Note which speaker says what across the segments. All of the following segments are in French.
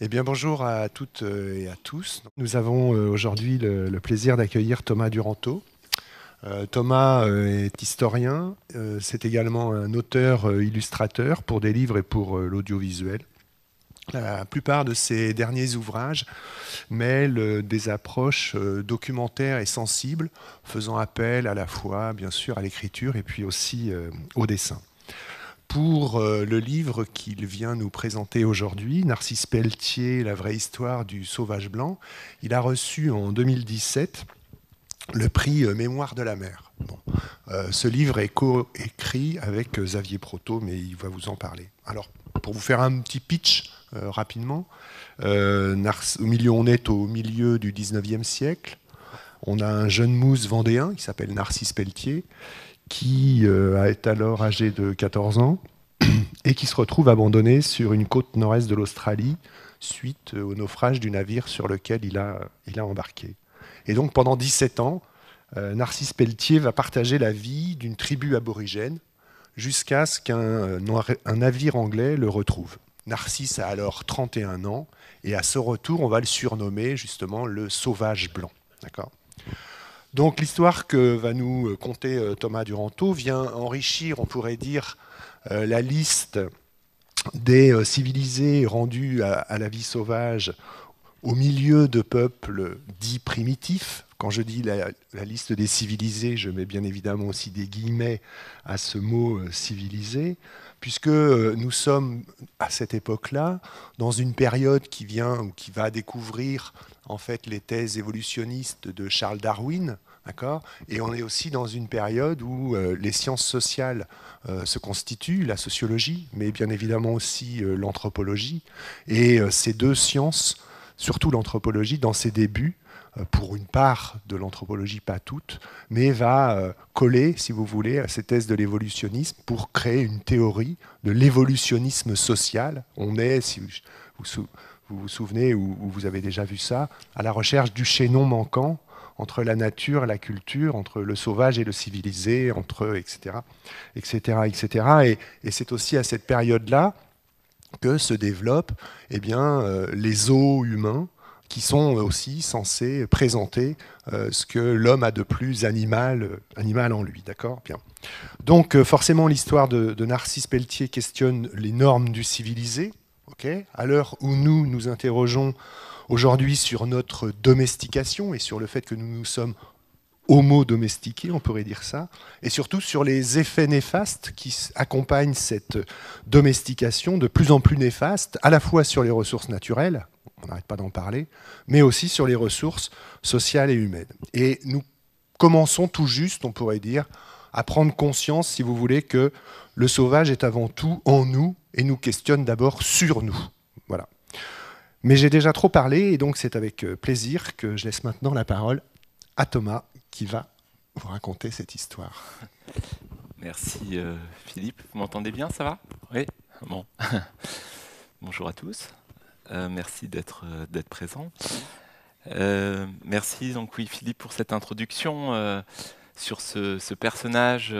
Speaker 1: Eh bien, bonjour à toutes euh, et à tous. Nous avons euh, aujourd'hui le, plaisir d'accueillir Thomas Duranteau. Euh, Thomas est historien, c'est également un auteur-illustrateur pour des livres et pour l'audiovisuel la plupart de ses derniers ouvrages mêlent euh, des approches euh, documentaires et sensibles, faisant appel à la fois, bien sûr, à l'écriture et puis aussi euh, au dessin. Pour le livre qu'il vient nous présenter aujourd'hui, Narcisse Pelletier, La vraie histoire du sauvage blanc, il a reçu en 2017 le prix Mémoire de la mer. ce livre est coécrit avec Xavier Proto, mais il va vous en parler. Alors, pour vous faire un petit pitch euh, rapidement. Euh, au milieu, on est au milieu du 19e siècle. On a un jeune mousse vendéen qui s'appelle Narcisse Pelletier, qui euh, est alors âgé de 14 ans et qui se retrouve abandonné sur une côte nord-est de l'Australie suite au naufrage du navire sur lequel il a, il a embarqué. Et donc pendant 17 ans, Narcisse Pelletier va partager la vie d'une tribu aborigène jusqu'à ce qu'un navire anglais le retrouve. Narcisse a alors 31 ans et à ce retour, on va le surnommer justement le sauvage blanc. Donc l'histoire que va nous conter euh, Thomas Duranteau vient enrichir, on pourrait dire, euh, la liste des euh, civilisés rendus à la vie sauvage au milieu de peuples dits primitifs. Quand je dis la, liste des civilisés, je mets bien évidemment aussi des guillemets à ce mot civilisé puisque euh, nous sommes à cette époque-là dans une période qui vient ou qui va découvrir en fait les thèses évolutionnistes de Charles Darwin. Et on est aussi dans une période où euh, les sciences sociales euh, se constituent, la sociologie, mais bien évidemment aussi l'anthropologie. Et ces deux sciences, surtout l'anthropologie, dans ses débuts, euh, pour une part de l'anthropologie, pas toute, mais va euh, coller, si vous voulez, à ces thèses de l'évolutionnisme pour créer une théorie de l'évolutionnisme social. On est, si vous vous, souvenez ou vous avez déjà vu ça, à la recherche du chaînon manquant entre la nature et la culture, entre le sauvage et le civilisé, entre etc., etc., etc. Et, c'est aussi à cette période-là que se développent eh bien, euh, les zoos humains, qui sont aussi censés présenter euh, ce que l'homme a de plus animal, euh, animal en lui. D'accord Bien. Donc, euh, forcément, l'histoire de, Narcisse Pelletier questionne les normes du civilisé. Ok à l'heure où nous nous interrogeons aujourd'hui sur notre domestication et sur le fait que nous nous sommes homo-domestiqués, on pourrait dire ça, et surtout sur les effets néfastes qui accompagnent cette domestication de plus en plus néfaste, à la fois sur les ressources naturelles, on n'arrête pas d'en parler, mais aussi sur les ressources sociales et humaines. Et nous commençons tout juste, on pourrait dire, à prendre conscience, si vous voulez, que le sauvage est avant tout en nous et nous questionne d'abord sur nous. Voilà. Mais j'ai déjà trop parlé et donc c'est avec euh, plaisir que je laisse maintenant la parole à Thomas qui va vous raconter cette histoire.
Speaker 2: Merci euh, Philippe, vous m'entendez bien, ça va Oui Bon. Bonjour à tous. Euh, merci d'être euh, présent. Euh, merci donc oui Philippe pour cette introduction sur ce, personnage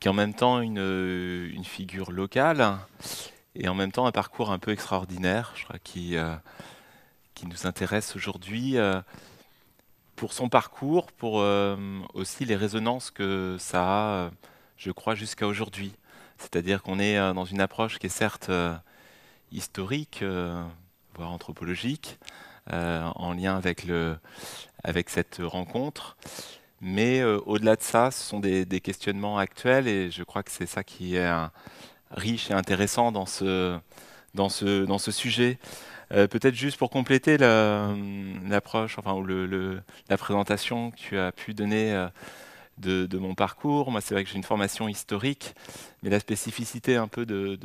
Speaker 2: qui est en même temps une, figure locale et en même temps un parcours un peu extraordinaire, je crois, qui, qui nous intéresse aujourd'hui pour son parcours, pour aussi les résonances que ça a, je crois, jusqu'à aujourd'hui. C'est-à-dire qu'on est dans une approche qui est certes historique, euh, voire anthropologique, euh, en lien avec, le, avec cette rencontre. Mais euh, au-delà de ça, ce sont des, questionnements actuels et je crois que c'est ça qui est riche et intéressant dans ce, dans ce, dans ce sujet. Peut-être juste pour compléter l'approche, enfin, ou la présentation que tu as pu donner de, mon parcours. Moi, c'est vrai que j'ai une formation historique, mais la spécificité un peu de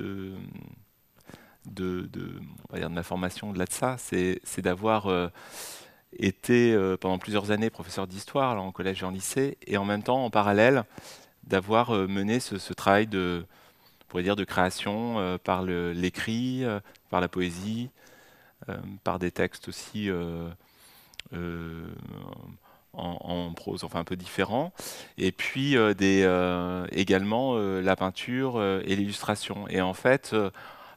Speaker 2: de, de, on de ma formation au-delà de ça, c'est d'avoir euh, été euh, pendant plusieurs années professeur d'histoire en collège et en lycée, et en même temps, en parallèle, d'avoir euh, mené ce, travail de, dire, de création par l'écrit, par la poésie, par des textes aussi en, prose, enfin un peu différent, et puis des, également la peinture et l'illustration. Et en fait,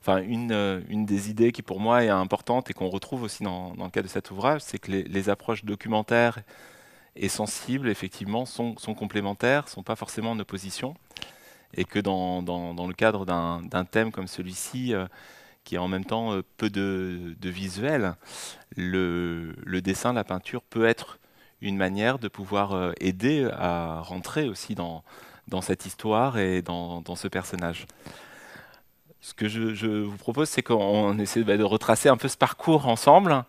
Speaker 2: enfin, euh, une, des idées qui pour moi est importante et qu'on retrouve aussi dans, le cadre de cet ouvrage, c'est que les, approches documentaires et sensibles, effectivement, sont, complémentaires, ne sont pas forcément en opposition, et que dans, le cadre d'un thème comme celui-ci, euh, qui est en même temps euh, peu de, visuel, le, dessin, la peinture peut être une manière de pouvoir aider à rentrer aussi dans, dans cette histoire et dans ce personnage ce que je, vous propose, c'est qu'on essaie bah, de retracer un peu ce parcours ensemble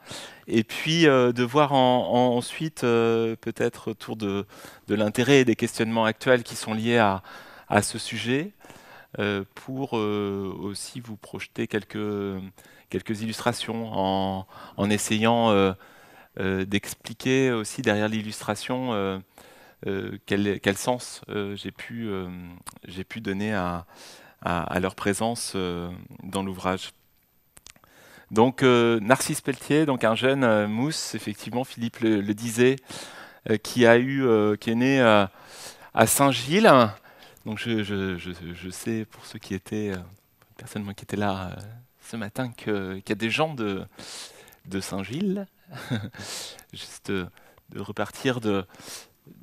Speaker 2: et puis euh, de voir ensuite, euh, peut-être autour de, l'intérêt et des questionnements actuels qui sont liés à, ce sujet, euh, pour aussi vous projeter quelques, quelques illustrations en, essayant d'expliquer aussi derrière l'illustration quel, sens j'ai pu, pu, donner à à, leur présence euh, dans l'ouvrage. Donc euh, Narcisse Pelletier, donc un jeune euh, mousse, effectivement Philippe le, disait, qui a eu, qui est né à Saint-Gilles. Donc je, sais pour ceux qui étaient personne qui étaient là ce matin qu'il y a des gens de, de Saint-Gilles. Juste de repartir de,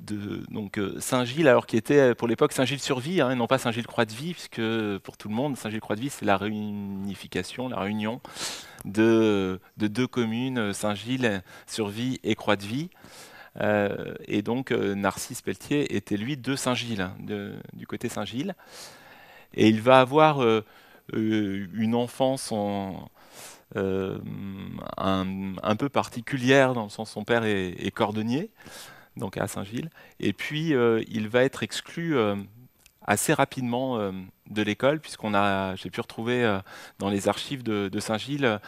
Speaker 2: de donc euh, Saint-Gilles, alors qui était euh, pour l'époque Saint-Gilles-sur-Vie, hein, et non pas Saint-Gilles-Croix-de-Vie, puisque pour tout le monde, Saint-Gilles-Croix-de-Vie, c'est la réunification, la réunion de, deux communes, Saint-Gilles-sur-Vie et Croix-de-Vie. Euh, et donc Narcisse Pelletier était lui de Saint-Gilles, hein, du côté Saint-Gilles. Et il va avoir une enfance un, peu particulière, dans le sens son père est cordonnier donc à Saint-Gilles. Et puis, euh, il va être exclu euh, assez rapidement euh, de l'école, puisqu'on a, j'ai pu retrouver dans les archives de, Saint-Gilles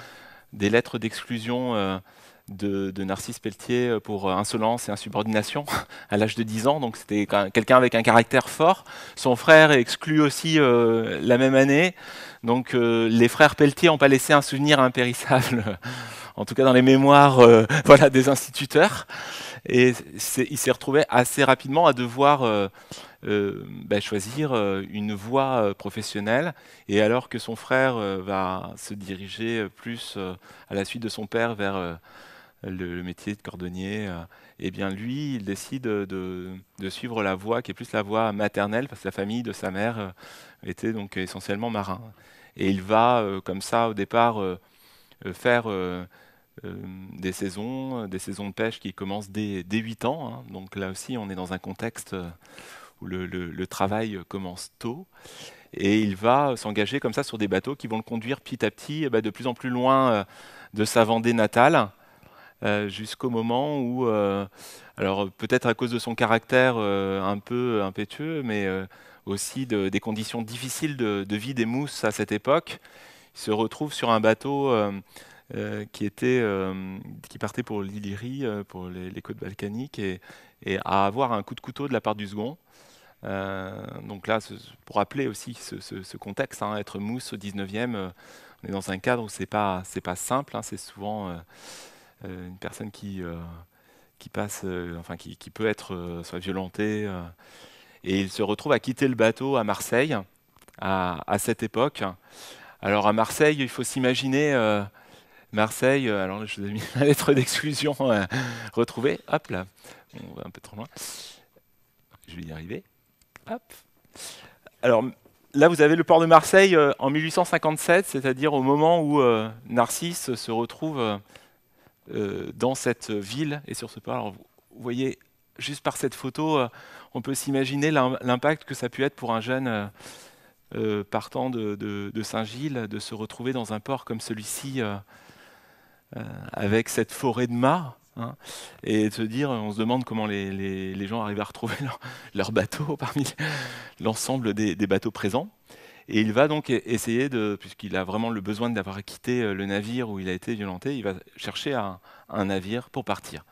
Speaker 2: des lettres d'exclusion de, Narcisse Pelletier pour insolence et insubordination à l'âge de 10 ans. Donc c'était quelqu'un avec un caractère fort. Son frère est exclu aussi la même année. Donc les frères Pelletier n'ont pas laissé un souvenir impérissable, en tout cas dans les mémoires voilà, des instituteurs. Et il s'est retrouvé assez rapidement à devoir euh, euh, bah, choisir euh, une voie professionnelle. Et alors que son frère va se diriger plus à la suite de son père vers le, métier de cordonnier, et eh bien lui, il décide de, de, suivre la voie qui est plus la voie maternelle, parce que la famille de sa mère était donc essentiellement marin. Et il va, comme ça, au départ, faire euh, des saisons, euh, des saisons de pêche qui commencent dès, dès 8 ans. Hein. Donc là aussi, on est dans un contexte euh, où le, travail commence tôt. Et il va s'engager comme ça sur des bateaux qui vont le conduire petit à petit eh ben, de plus en plus loin de sa Vendée natale. jusqu'au moment où, alors peut-être à cause de son caractère un peu impétueux, mais aussi des conditions difficiles de, de, vie des mousses à cette époque, il se retrouve sur un bateau euh, qui, était, euh, qui partait pour l'Illyrie, euh, pour les, côtes balkaniques, et, à avoir un coup de couteau de la part du second. donc là, pour rappeler aussi ce, contexte, hein, être mousse au 19e, on est dans un cadre où c'est pas pas simple. Hein, c'est souvent une personne qui qui passe, enfin qui, peut être soit violentée, et il se retrouve à quitter le bateau à Marseille à, à cette époque. Alors à Marseille, il faut s'imaginer Marseille, euh, alors je vous ai mis la lettre d'exclusion euh, retrouvée. Hop là, on va un peu trop loin. Je vais y arriver. Hop. Alors là, vous avez le port de Marseille euh, en 1857, c'est-à-dire au moment où Narcisse se retrouve dans cette ville et sur ce port. Alors, vous voyez juste par cette photo, on peut s'imaginer l'impact que ça a pu être pour un jeune partant de, Saint-Gilles de se retrouver dans un port comme celui-ci, euh, avec cette forêt de mâts. Hein, et de se dire, on se demande comment les, gens arrivent à retrouver leur, bateau parmi l'ensemble des, bateaux présents. Et il va donc e-, essayer de, puisqu'il a vraiment le besoin d'avoir quitté euh, le navire où il a été violenté, il va chercher un, navire pour partir.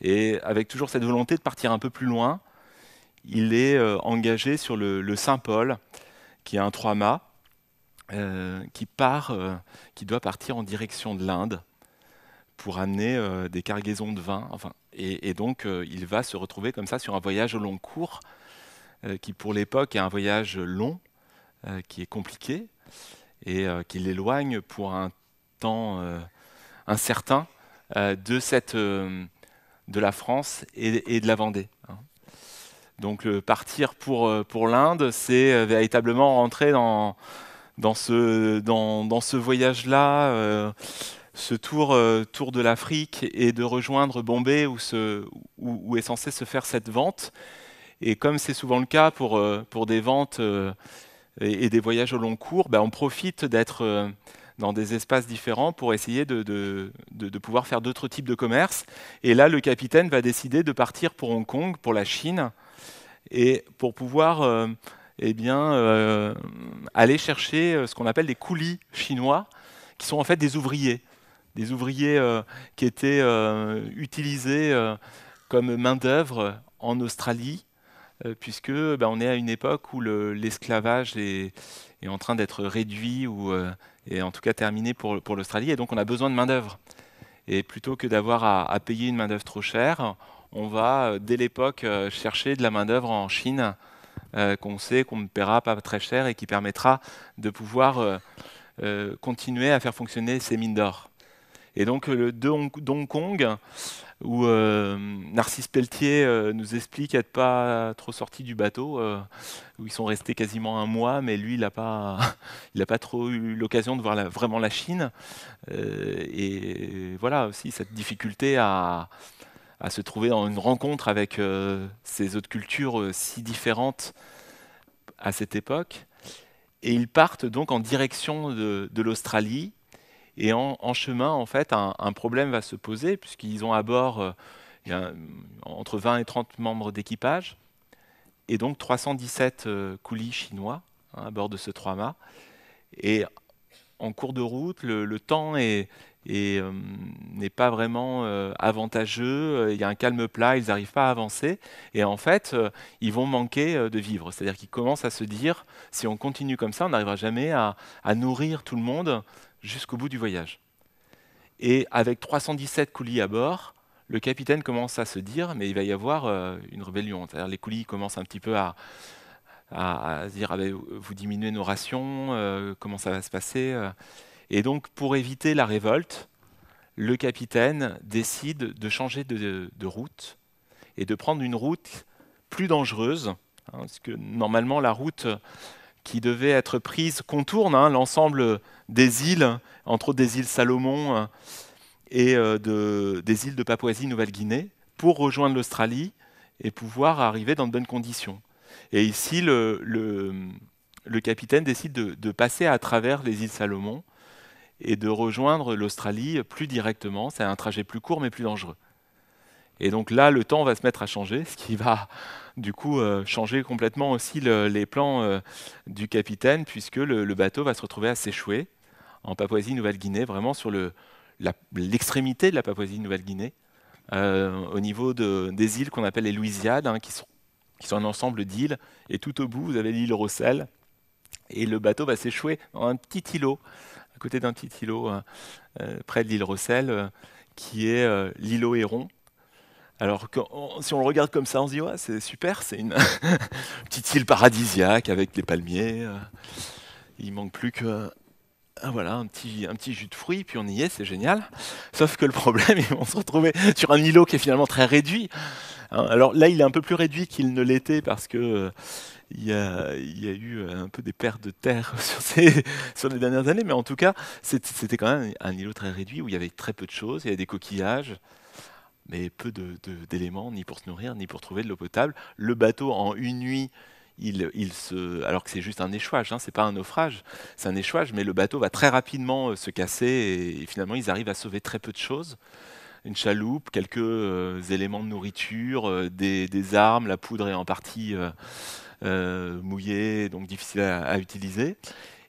Speaker 2: Et avec toujours cette volonté de partir un peu plus loin, il est euh, engagé sur le, Saint-Paul, qui est un trois-mâts, qui, part, qui doit partir en direction de l'Inde pour amener euh, des cargaisons de vin. et, donc, euh, il va se retrouver comme ça sur un voyage au long cours, euh, qui pour l'époque est un voyage long, qui est compliqué, et qui l'éloigne pour un temps incertain de, la France et, de la Vendée. Hein. Donc, partir pour, l'Inde, c'est véritablement rentrer dans ce voyage-là ce tour, euh, tour de l'Afrique et de rejoindre Bombay où, où, est censée se faire cette vente. Et comme c'est souvent le cas pour, euh, pour des ventes euh, et, des voyages au long cours, ben, on profite d'être dans des espaces différents pour essayer de, de, pouvoir faire d'autres types de commerce. Et là, le capitaine va décider de partir pour Hong Kong, pour la Chine, et pour pouvoir eh bien, aller chercher ce qu'on appelle des coulis chinois, qui sont en fait des ouvriers des ouvriers euh, qui étaient euh, utilisés euh, comme main-d'œuvre en Australie, puisque ben, on est à une époque où l'esclavage est, en train d'être réduit ou est en tout cas terminé pour, l'Australie, et donc on a besoin de main-d'œuvre. Et plutôt que d'avoir à, payer une main-d'œuvre trop chère, on va dès l'époque chercher de la main-d'œuvre en Chine qu'on sait qu'on ne paiera pas très cher et qui permettra de pouvoir continuer à faire fonctionner ces mines d'or. Et donc euh, le de Hong, Kong, où euh, Narcisse Pelletier euh, nous explique être pas trop sorti du bateau, où ils sont restés quasiment un mois, mais lui, il n'a pas, il pas trop eu l'occasion de voir vraiment la Chine. et voilà aussi cette difficulté à, se trouver dans une rencontre avec ces autres cultures si différentes à cette époque. Et ils partent donc en direction de l'Australie et en, chemin, en fait, un, problème va se poser, puisqu'ils ont à bord euh, entre 20 et 30 membres d'équipage, et donc 317 euh, coulis chinois hein, à bord de ce trois mâts Et en cours de route, le, temps et euh, n'est pas vraiment avantageux. Il y a un calme plat, ils n'arrivent pas à avancer. Et en fait, ils vont manquer de vivre. C'est-à-dire qu'ils commencent à se dire, si on continue comme ça, on n'arrivera jamais à, nourrir tout le monde jusqu'au bout du voyage. Et avec 317 coulis à bord, le capitaine commence à se dire, mais il va y avoir euh, une rébellion. les coulis commencent un petit peu à, à, dire, ah ben, vous diminuez nos rations, euh, comment ça va se passer euh. Et donc, pour éviter la révolte, le capitaine décide de changer de, route et de prendre une route plus dangereuse, hein, parce que normalement la route qui devait être prise contourne hein, l'ensemble des îles, entre autres des îles Salomon euh, et euh, des îles de Papouasie-Nouvelle-Guinée, pour rejoindre l'Australie et pouvoir arriver dans de bonnes conditions. Et ici, le, capitaine décide de, passer à travers les îles Salomon et de rejoindre l'Australie plus directement. C'est un trajet plus court mais plus dangereux. Et donc là, le temps va se mettre à changer, ce qui va du coup euh, changer complètement aussi les plans euh, du capitaine, puisque le, bateau va se retrouver à s'échouer en Papouasie-Nouvelle-Guinée, vraiment sur l'extrémité de la Papouasie-Nouvelle-Guinée, euh, au niveau des îles qu'on appelle les Louisiades, hein, qui, sont, qui, sont, un ensemble d'îles, et tout au bout, vous avez l'île Rossel, et le bateau va s'échouer dans un petit îlot, à côté d'un petit îlot hein, près de l'île Rossel, qui est l'îlot Héron alors si on le regarde comme ça, on se dit ouais, c'est super, c'est une petite île paradisiaque avec des palmiers. Euh, il manque plus que euh, voilà, un petit, jus de fruits, puis on y est, c'est génial. Sauf que le problème, ils vont se retrouver sur un îlot qui est finalement très réduit. Hein. Alors là, il est un peu plus réduit qu'il ne l'était parce que euh, il y, a, eu un peu des pertes de terre sur, sur les dernières années, mais en tout cas, c'était quand même un îlot très réduit où il y avait très peu de choses, il y avait des coquillages, mais peu d'éléments, ni pour se nourrir, ni pour trouver de l'eau potable. Le bateau, en une nuit, il, se, alors que c'est juste un échouage, hein, ce n'est pas un naufrage, c'est un échouage, mais le bateau va très rapidement euh, se casser et, finalement ils arrivent à sauver très peu de choses une chaloupe, quelques euh, éléments de nourriture, euh, des, armes, la poudre est en partie mouillée, donc difficile à, utiliser.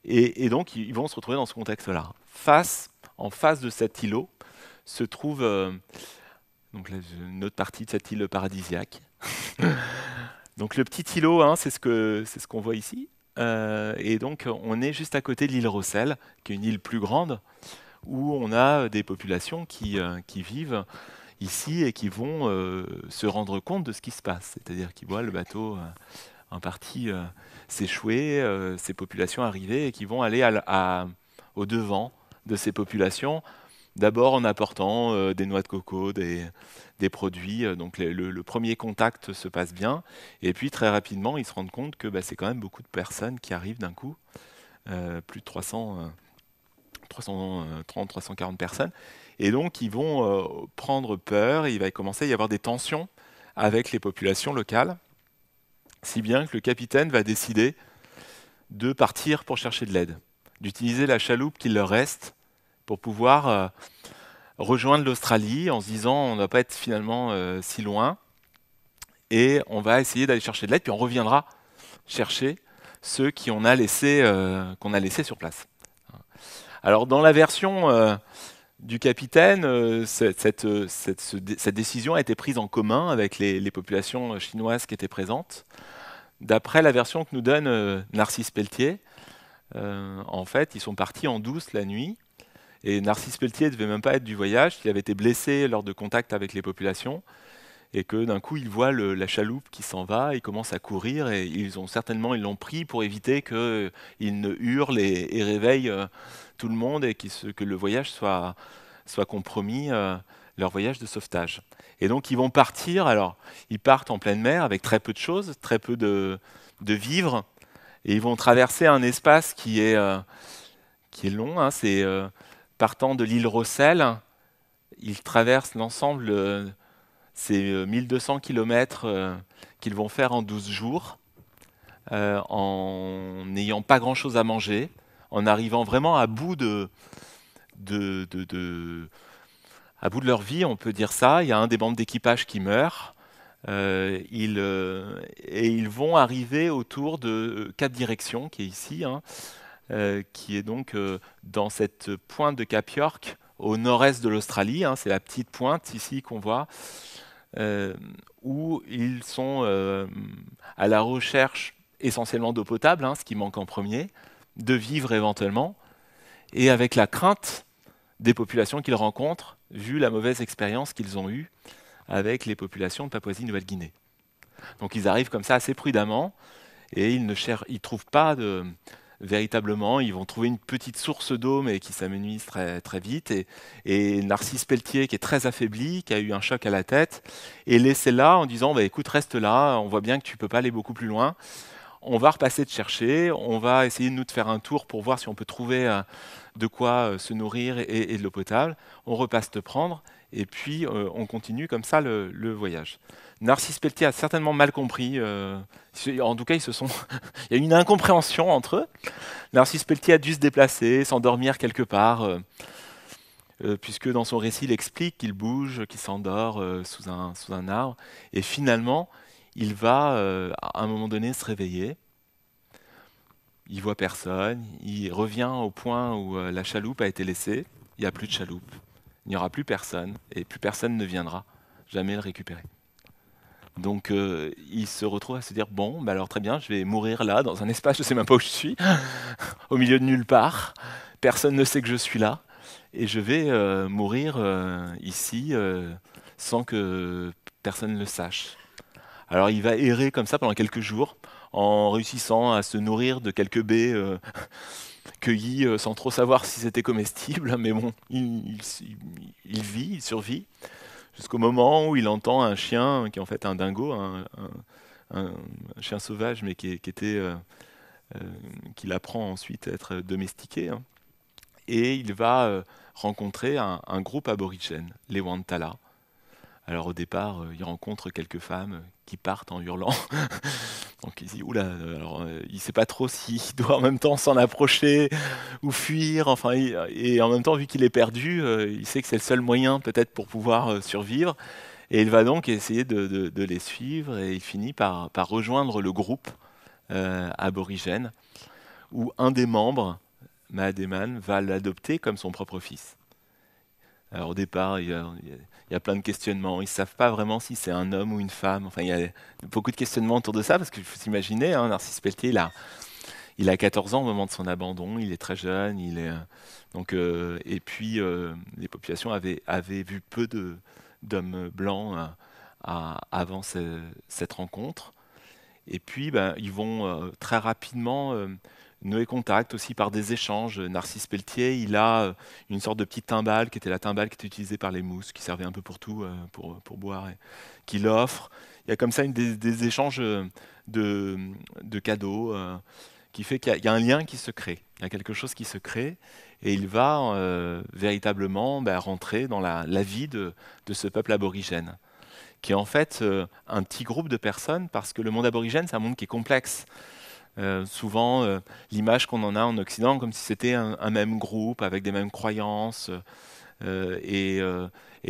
Speaker 2: Et, et, donc ils vont se retrouver dans ce contexte-là. Face, en face de cet îlot se trouve donc là, une autre partie de cette île paradisiaque. donc le petit îlot, hein, c'est ce qu'on ce voit ici. Euh, et donc on est juste à côté de l'île Rossel, qui est une île plus grande, où on a des populations qui, euh, qui vivent ici et qui vont euh, se rendre compte de ce qui se passe. C'est-à-dire qu'ils voient le bateau en partie s'échouer, ces populations arriver et qui vont aller au devant de ces populations D'abord en apportant euh, des noix de coco, des, produits. Euh, donc le, premier contact se passe bien. Et puis très rapidement, ils se rendent compte que bah, c'est quand même beaucoup de personnes qui arrivent d'un coup, euh, plus de 300, 330, 340 personnes. Et donc ils vont prendre peur. il va commencer à y avoir des tensions avec les populations locales, si bien que le capitaine va décider de partir pour chercher de l'aide, d'utiliser la chaloupe qu'il leur reste pour pouvoir euh, rejoindre l'Australie en se disant on ne va pas être finalement euh, si loin et on va essayer d'aller chercher de l'aide, puis on reviendra chercher ceux qui a laissé, euh, qu'on a laissés sur place. Alors dans la version du capitaine, cette, cette, décision a été prise en commun avec les, populations chinoises qui étaient présentes. D'après la version que nous donne Narcisse Pelletier, en fait, ils sont partis en douce la nuit et Narcisse Pelletier ne devait même pas être du voyage, il avait été blessé lors de contact avec les populations, et que d'un coup, il voit la chaloupe qui s'en va, il commence à courir, et ils ont certainement, ils l'ont pris pour éviter qu'il ne hurle et, réveille euh, tout le monde, et que le voyage soit, soit compromis, euh, leur voyage de sauvetage. Et donc, ils vont partir, alors, ils partent en pleine mer avec très peu de choses, très peu de, de vivres, et ils vont traverser un espace qui est, euh, qui est long, hein, c'est... Partant de l'île Rossel, ils traversent l'ensemble, euh, ces 1200 euh, km euh, qu'ils vont faire en 12 jours, en n'ayant pas grand-chose à manger, en arrivant vraiment à bout de, à bout de leur vie, on peut dire ça. Il y a un des membres d'équipage qui meurt. et ils vont arriver autour de quatre directions, qui est ici, hein, euh, qui est donc euh, dans cette pointe de Cap York, au nord-est de l'Australie. Hein, c'est la petite pointe ici qu'on voit, euh, où ils sont à la recherche essentiellement d'eau potable, hein, ce qui manque en premier, de vivre éventuellement, et avec la crainte des populations qu'ils rencontrent, vu la mauvaise expérience qu'ils ont eue avec les populations de Papouasie-Nouvelle-Guinée. Donc ils arrivent comme ça assez prudemment et ils ne cherchent ils trouvent pas de, véritablement. Ils vont trouver une petite source d'eau, mais qui s'amenuise très, très vite. Et, Narcisse Pelletier, qui est très affaibli, qui a eu un choc à la tête, est laissé là en disant bah, Écoute, reste là, on voit bien que tu ne peux pas aller beaucoup plus loin. On va repasser te chercher, on va essayer de nous de faire un tour pour voir si on peut trouver euh, de quoi euh, se nourrir et de l'eau potable. On repasse te prendre et puis euh, on continue comme ça le, voyage. Narcisse Pelletier a certainement mal compris, euh, en tout cas ils se sont il y a eu une incompréhension entre eux. Narcisse Pelletier a dû se déplacer, s'endormir quelque part, euh, puisque dans son récit il explique qu'il bouge, qu'il s'endort sous, un, sous un arbre, et finalement il va à un moment donné se réveiller. Il voit personne, il revient au point où la chaloupe a été laissée, il n'y a plus de chaloupe il n'y aura plus personne et plus personne ne viendra jamais le récupérer. Donc euh, il se retrouve à se dire bon, bah alors très bien, je vais mourir là, dans un espace, je ne sais même pas où je suis, au milieu de nulle part, personne ne sait que je suis là, et je vais euh, mourir euh, ici sans que personne le sache. Alors il va errer comme ça pendant quelques jours, en réussissant à se nourrir de quelques baies cueilli euh, sans trop savoir si c'était comestible, hein, mais bon, il, vit, il survit, jusqu'au moment où il entend un chien, qui est en fait un dingo, un, chien sauvage, mais qui, était... Euh, euh, qu'il apprend ensuite à être domestiqué. Hein. Et il va rencontrer un, un, groupe aborigène, les Wantala. Alors au départ, il rencontre quelques femmes qui partent en hurlant. Donc il dit, oula, euh, alors euh, il sait pas trop s'il doit en même temps s'en approcher ou fuir. Enfin, et en même temps, vu qu'il est perdu, euh, il sait que c'est le seul moyen peut-être pour pouvoir survivre. Et il va donc essayer de, les suivre et il finit par, rejoindre le groupe aborigène où un des membres, Mahademan, va l'adopter comme son propre fils. Alors au départ, il, il il y a plein de questionnements. Ils ne savent pas vraiment si c'est un homme ou une femme. Enfin, il y a beaucoup de questionnements autour de ça, parce qu'il vous imaginez, hein, Narcisse Pelletier, il a, 14 ans au moment de son abandon, il est très jeune. Il est, donc, euh, et puis, euh, les populations avaient, vu peu d'hommes blancs euh, avant cette rencontre. Et puis, ben, ils vont très rapidement Noé Contact, aussi par des échanges. Euh, Narcisse Pelletier, il a euh, une sorte de petite timbale qui était la timbale qui était utilisée par les mousses, qui servait un peu pour tout, euh, pour, pour boire, et qu'il offre. Il y a comme ça une, des, échanges de, de cadeaux qui fait qu'il y, a un lien qui se crée. Il y a quelque chose qui se crée et il va véritablement ben, rentrer dans la, la vie de, de, ce peuple aborigène qui est en fait un petit groupe de personnes, parce que le monde aborigène, c'est un monde qui est complexe. Euh, souvent, euh, l'image qu'on en a en Occident, comme si c'était un, même groupe avec des mêmes croyances, euh, et,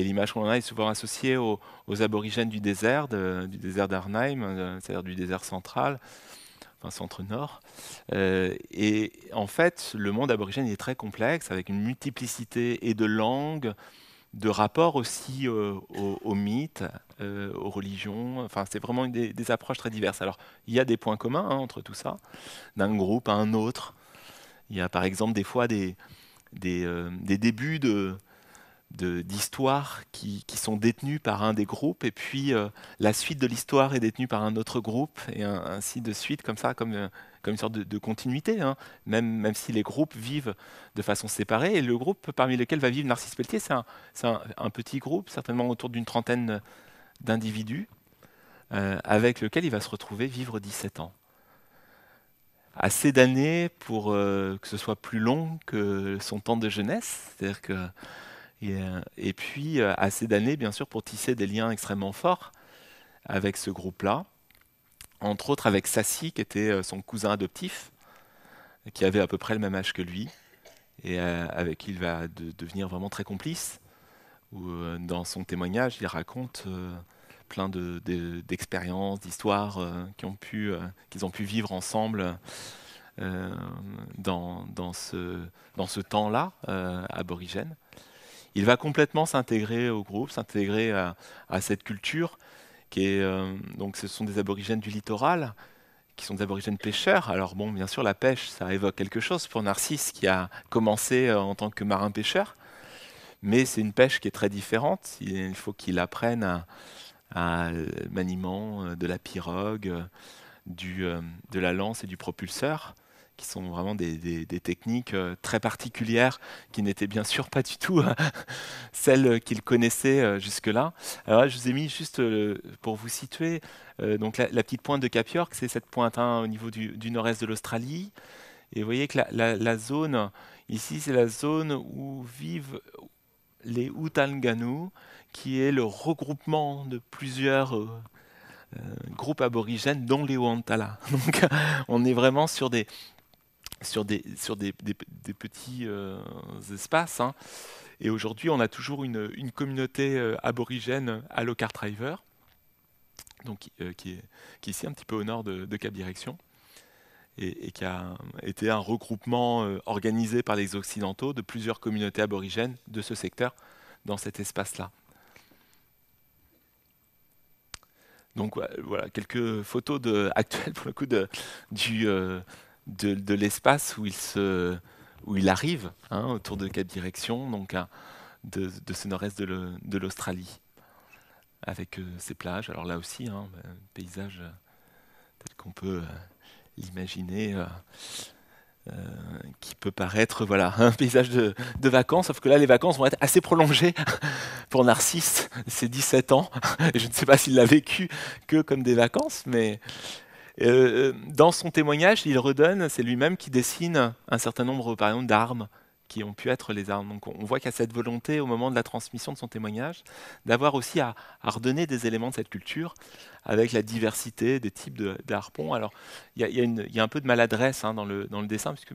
Speaker 2: l'image qu'on en a est souvent associée aux, aborigènes du désert, du désert d'Arnheim, c'est-à-dire du désert central, enfin centre-nord. et en fait, le monde aborigène est très complexe, avec une multiplicité et de langues, de rapport aussi euh, aux, mythes, euh, aux religions. Enfin, c'est vraiment des, approches très diverses. Alors, il y a des points communs hein, entre tout ça, d'un groupe à un autre. Il y a par exemple des fois des, des euh, débuts de, d'histoires qui, qui, sont détenues par un des groupes, et puis euh, la suite de l'histoire est détenue par un autre groupe, et ainsi de suite, comme ça, comme, euh, comme une sorte de, continuité, hein. même, même si les groupes vivent de façon séparée. Et le groupe parmi lequel va vivre Narcisse Pelletier, c'est un, un, petit groupe, certainement autour d'une trentaine d'individus, euh, avec lequel il va se retrouver vivre 17 ans assez d'années pour que ce soit plus long que son temps de jeunesse. C'est-à-dire que euh, et, puis, euh, assez d'années, bien sûr, pour tisser des liens extrêmement forts avec ce groupe-là, entre autres avec Sassi, qui était euh, son cousin adoptif, qui avait à peu près le même âge que lui, et avec qui il va devenir vraiment très complice, où dans son témoignage, il raconte plein d'expériences, d'histoires qu'ils ont, pu vivre ensemble dans, ce, dans ce temps-là aborigène il va complètement s'intégrer au groupe, s'intégrer à, cette culture euh, donc ce sont des aborigènes du littoral qui sont des aborigènes pêcheurs. Alors bon, bien sûr, la pêche, ça évoque quelque chose pour Narcisse qui a commencé euh, en tant que marin pêcheur, mais c'est une pêche qui est très différente. Il faut qu'il apprenne à, à euh, maniement de la pirogue, de la lance et du propulseur qui sont vraiment des, techniques euh, très particulières, qui n'étaient bien sûr pas du tout euh, celles qu'ils connaissaient euh, jusque-là. Alors là, je vous ai mis juste pour vous situer, donc la, petite pointe de Cap York, c'est cette pointe hein, au niveau du, nord-est de l'Australie. Et vous voyez que la, zone, ici, c'est la zone où vivent les Utanganu, qui est le regroupement de plusieurs groupes aborigènes, dont les Wantala. Donc on est vraiment sur des, sur des, sur des, petits euh, espaces. Hein. Et aujourd'hui, on a toujours une, communauté euh, aborigène à Lockhart River, donc, euh, qui, est, ici un petit peu au nord de, Cap Direction, et, qui a été un regroupement organisé par les Occidentaux de plusieurs communautés aborigènes de ce secteur dans cet espace-là. Donc voilà, quelques photos de, actuelles pour le coup de, du de, l'espace où il se où il arrive hein, autour de quatre directions, donc de, ce nord-est de l'Australie, avec euh, ses plages. Alors là aussi, un hein, bah, paysage peut-être qu'on peut euh, l'imaginer, euh, qui peut paraître voilà un paysage de, vacances, sauf que là les vacances vont être assez prolongées pour Narcisse, ses 17 ans. je ne sais pas s'il l'a vécu que comme des vacances, mais euh, dans son témoignage, il redonne, c'est lui-même qui dessine un certain nombre, par d'armes qui ont pu être les armes. Donc on voit qu'il y a cette volonté au moment de la transmission de son témoignage d'avoir aussi à, redonner des éléments de cette culture avec la diversité des types de, Alors il y, a un peu de maladresse hein, dans, le, dans, le, dessin, puisque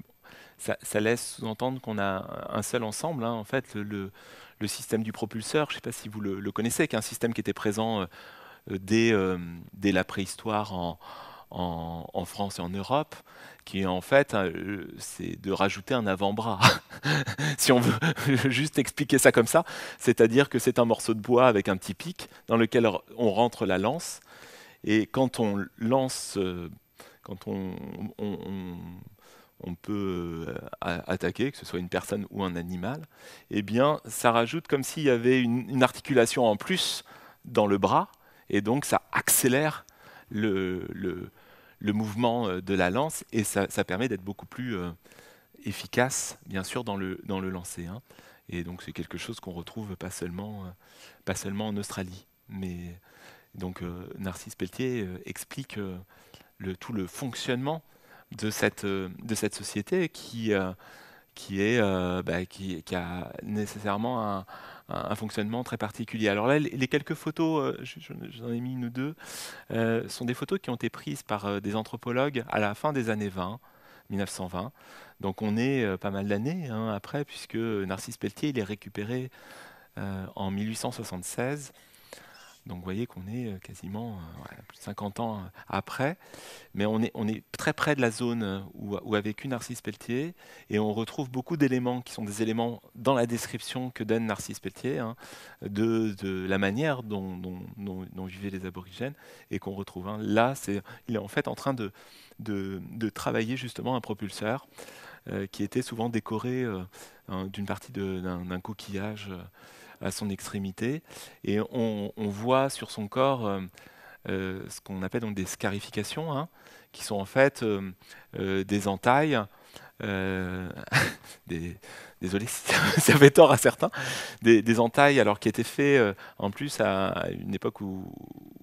Speaker 2: ça, ça laisse sous-entendre qu'on a un seul ensemble. Hein. En fait, le, le, système du propulseur, je ne sais pas si vous le, connaissez, qui est un système qui était présent euh, dès, euh, dès la préhistoire en en, France et en Europe, qui est en fait, euh, c'est de rajouter un avant-bras, si on veut juste expliquer ça comme ça, c'est-à-dire que c'est un morceau de bois avec un petit pic dans lequel on rentre la lance, et quand on lance, euh, quand on, on, peut euh, attaquer, que ce soit une personne ou un animal, eh bien, ça rajoute comme s'il y avait une, une, articulation en plus dans le bras, et donc ça accélère le, le, le mouvement euh, de la lance et ça, permet d'être beaucoup plus euh, efficace, bien sûr, dans le, dans le lancer. Hein. Et donc c'est quelque chose qu'on retrouve pas seulement, euh, pas seulement en Australie. Mais donc Narcisse Pelletier explique le, tout le fonctionnement de cette, de cette société qui, qui, est, bah, qui, qui a nécessairement un, un, fonctionnement très particulier. Alors là, les, quelques photos, euh, j'en ai mis une ou deux, euh, sont des photos qui ont été prises par euh, des anthropologues à la fin des années 20, 1920. Donc on est pas mal d'années hein, après, puisque Narcisse Pelletier, il est récupéré en 1876 donc vous voyez qu'on est euh, quasiment euh, plus de 50 ans euh, après, mais on est, très près de la zone où, a vécu Narcisse Pelletier, et on retrouve beaucoup d'éléments qui sont des éléments dans la description que donne Narcisse Pelletier hein, de, la manière dont, vivaient les aborigènes, et qu'on retrouve hein, là, c'est, il est en fait en train de, travailler justement un propulseur. qui était souvent décoré hein, d'une partie d'un coquillage à son extrémité. Et on, voit sur son corps euh, euh, ce qu'on appelle donc des scarifications, hein, qui sont en fait euh, des entailles, des désolé ça fait tort à certains, des, des entailles, alors qui étaient faits euh, en plus à, une époque où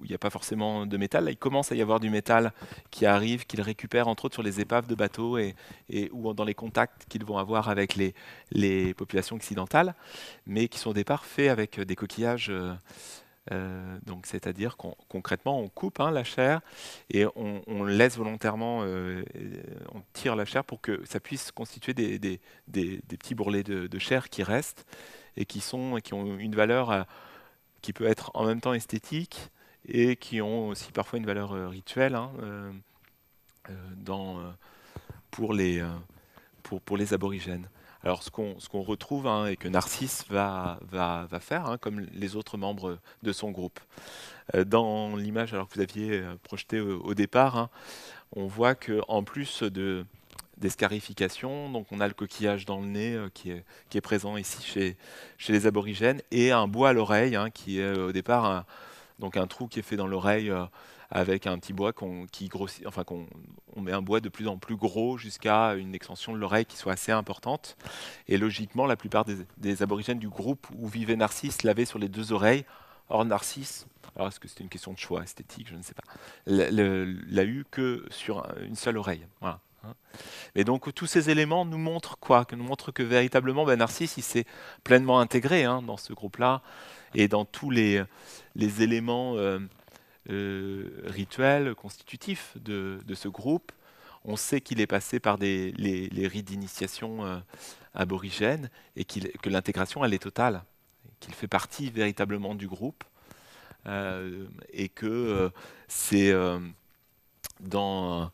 Speaker 2: il n'y a pas forcément de métal. il commence à y avoir du métal qui arrive, qu'ils récupèrent entre autres sur les épaves de bateaux et, et ou dans les contacts qu'ils vont avoir avec les, les, populations occidentales, mais qui sont au départ faits avec euh, des coquillages. Euh, euh, donc, c'est-à-dire qu'on, concrètement, on coupe hein, la chair et on, laisse volontairement, euh, euh, on tire la chair pour que ça puisse constituer des, petits bourrelets de, chair qui restent et qui sont, qui ont une valeur qui peut être en même temps esthétique et qui ont aussi parfois une valeur rituelle hein, dans, pour les pour les aborigènes. Alors ce qu'on retrouve hein, et que Narcisse va, va, va faire, hein, comme les autres membres de son groupe. Euh, dans l'image alors que vous aviez euh, projetée au, départ, hein, on voit qu'en plus de, des scarifications, donc on a le coquillage dans le nez euh, qui, est, qui, est, présent ici chez, chez, les aborigènes, et un bois à l'oreille qui est au départ un, donc un trou qui est fait dans l'oreille avec un petit bois qui grossit, enfin qu'on on met un bois de plus en plus gros jusqu'à une extension de l'oreille qui soit assez importante. Et logiquement, la plupart des, aborigènes du groupe où vivait Narcisse l'avaient sur les deux oreilles. Or, Narcisse, alors est-ce que c'était une question de choix esthétique, je ne sais pas, l'a eu que sur une seule oreille. Voilà. Et donc tous ces éléments nous montrent quoi Nous montrent que véritablement ben, Narcisse il s'est pleinement intégré hein, dans ce groupe-là et dans tous les, les éléments euh, euh, rituel constitutif de, ce groupe. On sait qu'il est passé par les, rites d'initiation euh, aborigènes et que l'intégration, elle est totale, qu'il fait partie véritablement du groupe euh, et que c'est dans...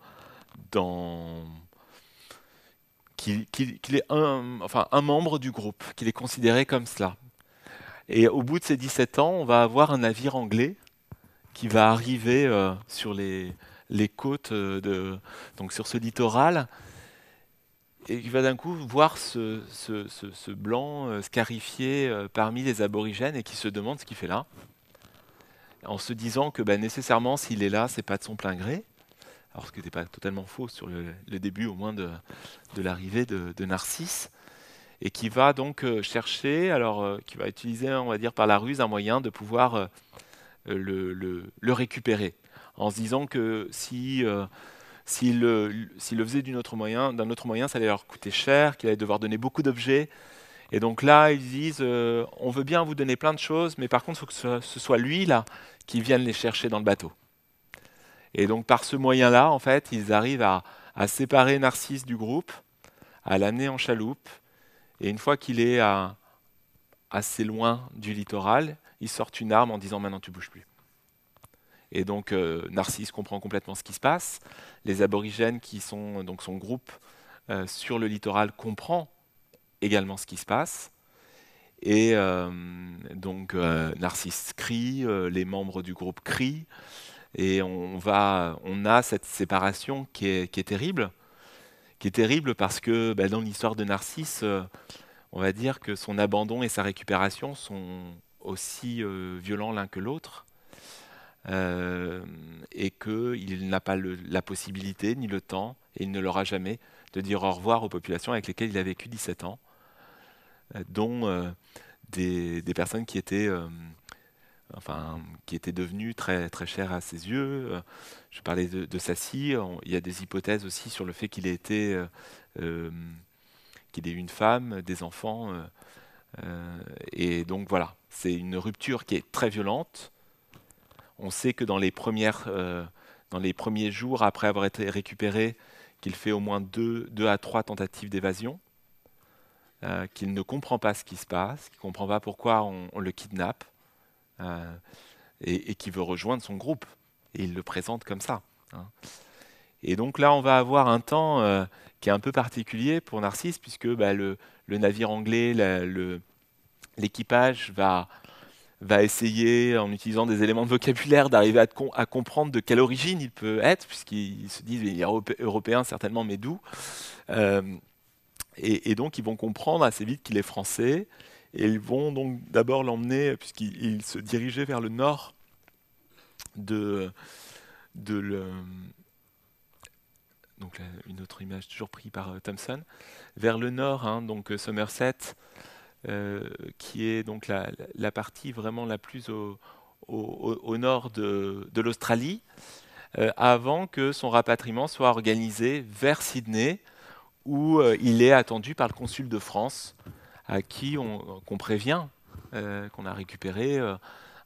Speaker 2: qu'il est enfin, un membre du groupe, qu'il est considéré comme cela. Et au bout de ces 17 ans, on va avoir un navire anglais qui va arriver euh, sur les, les côtes, euh, de, donc sur ce littoral, et qui va d'un coup voir ce, blanc euh, scarifié parmi les aborigènes et qui se demande ce qu'il fait là, en se disant que bah, nécessairement, s'il est là, c'est pas de son plein gré. Alors, ce qui n'était pas totalement faux sur le, début, au moins, de, l'arrivée de, de, Narcisse, et qui va donc chercher, alors, qui va utiliser, on va dire, par la ruse, un moyen de pouvoir le, récupérer, en se disant que si... Euh, S'ils le, le faisait d'un autre, moyen, autre moyen, ça allait leur coûter cher, qu'il allait devoir donner beaucoup d'objets. Et donc là, ils disent, euh, on veut bien vous donner plein de choses, mais par contre, il faut que ce, soit lui, là, qui vienne les chercher dans le bateau. Et donc par ce moyen-là, en fait, ils arrivent à, séparer Narcisse du groupe, à l'amener en chaloupe, et une fois qu'il est assez loin du littoral, ils sortent une arme en disant maintenant tu bouges plus. Et donc euh, Narcisse comprend complètement ce qui se passe. Les aborigènes qui sont donc son groupe euh, sur le littoral comprend également ce qui se passe. Et euh, donc Narcisse crie, les membres du groupe crient, et on va, on a cette séparation qui est, terrible, qui est terrible parce que bah, dans l'histoire de Narcisse, on va dire que son abandon et sa récupération sont aussi euh, violents l'un que l'autre. Euh, et qu'il n'a pas la possibilité ni le temps, et il ne l'aura jamais, de dire au revoir aux populations avec lesquelles il a vécu 17 ans, euh, dont des, personnes qui étaient, enfin, qui étaient devenues très, très chères à ses yeux. Je parlais de, de Sassi, il y a des hypothèses aussi sur le fait qu'il ait été qu'il ait eu une femme, des enfants. et donc voilà, c'est une rupture qui est très violente. On sait que dans les, premières, euh, dans les premiers jours après avoir été récupéré, qu'il fait au moins deux, deux à trois tentatives d'évasion, euh, qu'il ne comprend pas ce qui se passe, qu'il ne comprend pas pourquoi on, le kidnappe, euh, et, qu'il qui veut rejoindre son groupe. Et il le présente comme ça. Hein. Et donc là, on va avoir un temps qui est un peu particulier pour Narcisse, puisque bah, le, navire anglais, le, l'équipage va, va essayer, en utilisant des éléments de vocabulaire, d'arriver à, comprendre de quelle origine il peut être, puisqu'ils se disent il est européen certainement, mais d'où euh, et, donc ils vont comprendre assez vite qu'il est français, et ils vont donc d'abord l'emmener, puisqu'il se dirigeait vers le nord de, de le, donc une autre image toujours prise par euh, Thompson, vers le nord, hein, donc euh, Somerset, euh, qui est donc la, partie vraiment la plus au, nord de, l'Australie, euh, avant que son rapatriement soit organisé vers Sydney, où euh, il est attendu par le consul de France, à qui on, prévient qu'on a récupéré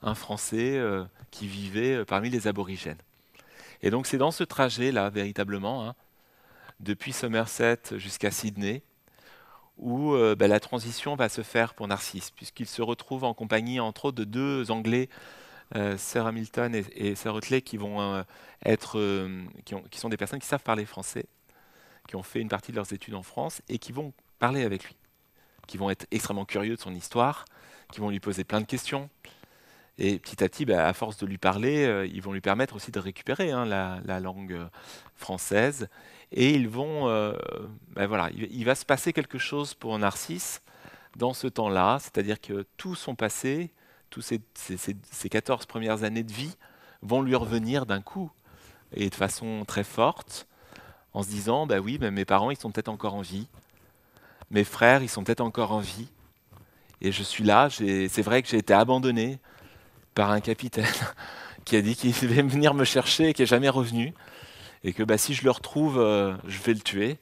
Speaker 2: un Français qui vivait parmi les aborigènes. Et donc c'est dans ce trajet-là, véritablement, hein, depuis Somerset jusqu'à Sydney, où euh, bah, la transition va se faire pour Narcisse, puisqu'il se retrouve en compagnie, entre autres, de deux Anglais, euh, Sir Hamilton et, Sir qui, vont, euh, être, qui sont des personnes qui savent parler français, qui ont fait une partie de leurs études en France, et qui vont parler avec lui, qui vont être extrêmement curieux de son histoire, qui vont lui poser plein de questions, et petit à petit, bah, à force de lui parler, euh, ils vont lui permettre aussi de récupérer hein, la, langue euh, française. Et ils vont, euh, bah, voilà, il, va se passer quelque chose pour Narcisse dans ce temps-là, c'est-à-dire que tout son passé, tous ces 14 premières années de vie vont lui revenir d'un coup et de façon très forte, en se disant, bah oui, mes parents, ils sont peut-être encore en vie, mes frères, ils sont peut-être encore en vie, et je suis là, c'est vrai que j'ai été abandonné, par un capitaine qui a dit qu'il devait venir me chercher et qui n'est jamais revenu. Et que bah, si je le retrouve, euh, je vais le tuer.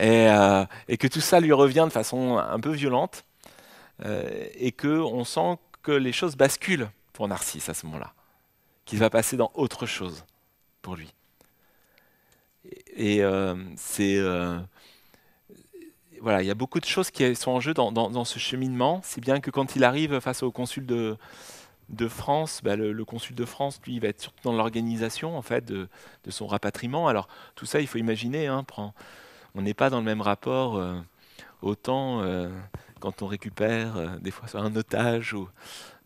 Speaker 2: Euh, et, que tout ça lui revient de façon un peu violente. Euh, et qu'on sent que les choses basculent pour Narcisse à ce moment-là. Qu'il va passer dans autre chose pour lui. Et, c'est voilà, il y a beaucoup de choses qui sont en jeu dans, dans ce cheminement, si bien que quand il arrive face au consul de, de France, bah, le, consul de France, lui, va être surtout dans l'organisation en fait de, son rapatriement. Alors tout ça, il faut imaginer. Hein, on n'est pas dans le même rapport euh, autant euh, quand on récupère euh, des fois un otage ou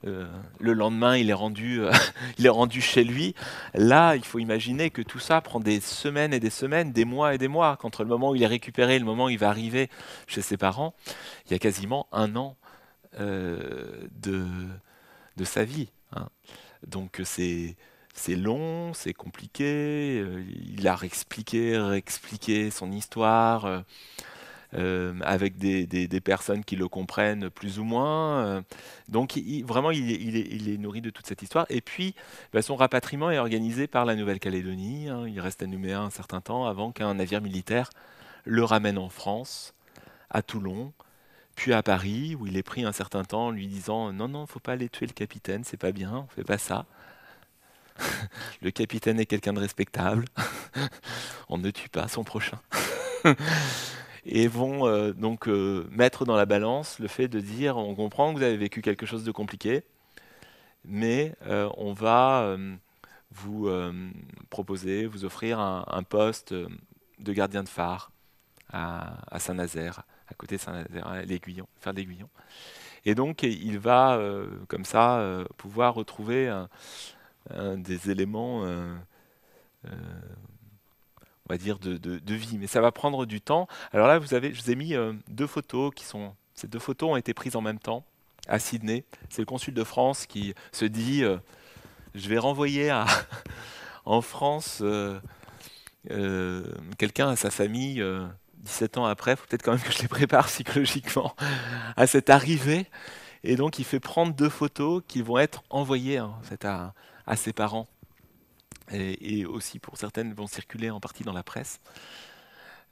Speaker 2: le lendemain il est rendu, il est rendu chez lui. Là, il faut imaginer que tout ça prend des semaines et des semaines, des mois et des mois. qu'entre le moment où il est récupéré et le moment où il va arriver chez ses parents, il y a quasiment un an de de sa vie. Hein. Donc euh, c'est c'est long, c'est compliqué. Euh, il a réexpliqué, réexpliqué son histoire euh, avec des, personnes qui le comprennent plus ou moins. donc vraiment, il est, nourri de toute cette histoire. Et puis, bah, son rapatriement est organisé par la Nouvelle-Calédonie. Hein. Il reste à Nouméa un certain temps avant qu'un navire militaire le ramène en France, à Toulon puis à Paris, où il est pris un certain temps en lui disant Non, non, faut pas aller tuer le capitaine, c'est pas bien, on fait pas ça. le capitaine est quelqu'un de respectable, on ne tue pas son prochain. et vont euh, donc euh, mettre dans la balance le fait de dire on comprend que vous avez vécu quelque chose de compliqué, mais euh, on va vous proposer, vous offrir un, poste de gardien de phare à, à Saint-Nazaire à côté de l'aiguillon, faire l'aiguillon. Et donc, il va, euh, comme ça, euh, pouvoir retrouver des éléments, euh, on va dire, de, vie. Mais ça va prendre du temps. Alors là, vous avez, je vous ai mis deux photos qui sont. Ces deux photos ont été prises en même temps à Sydney. C'est le consul de France qui se dit je vais renvoyer en France quelqu'un à sa famille 17 ans après, il faut peut-être quand même que je les prépare psychologiquement à cette arrivée. Et donc, il fait prendre deux photos qui vont être envoyées hein, à, ses parents. Et, aussi, pour certaines, vont circuler en partie dans la presse.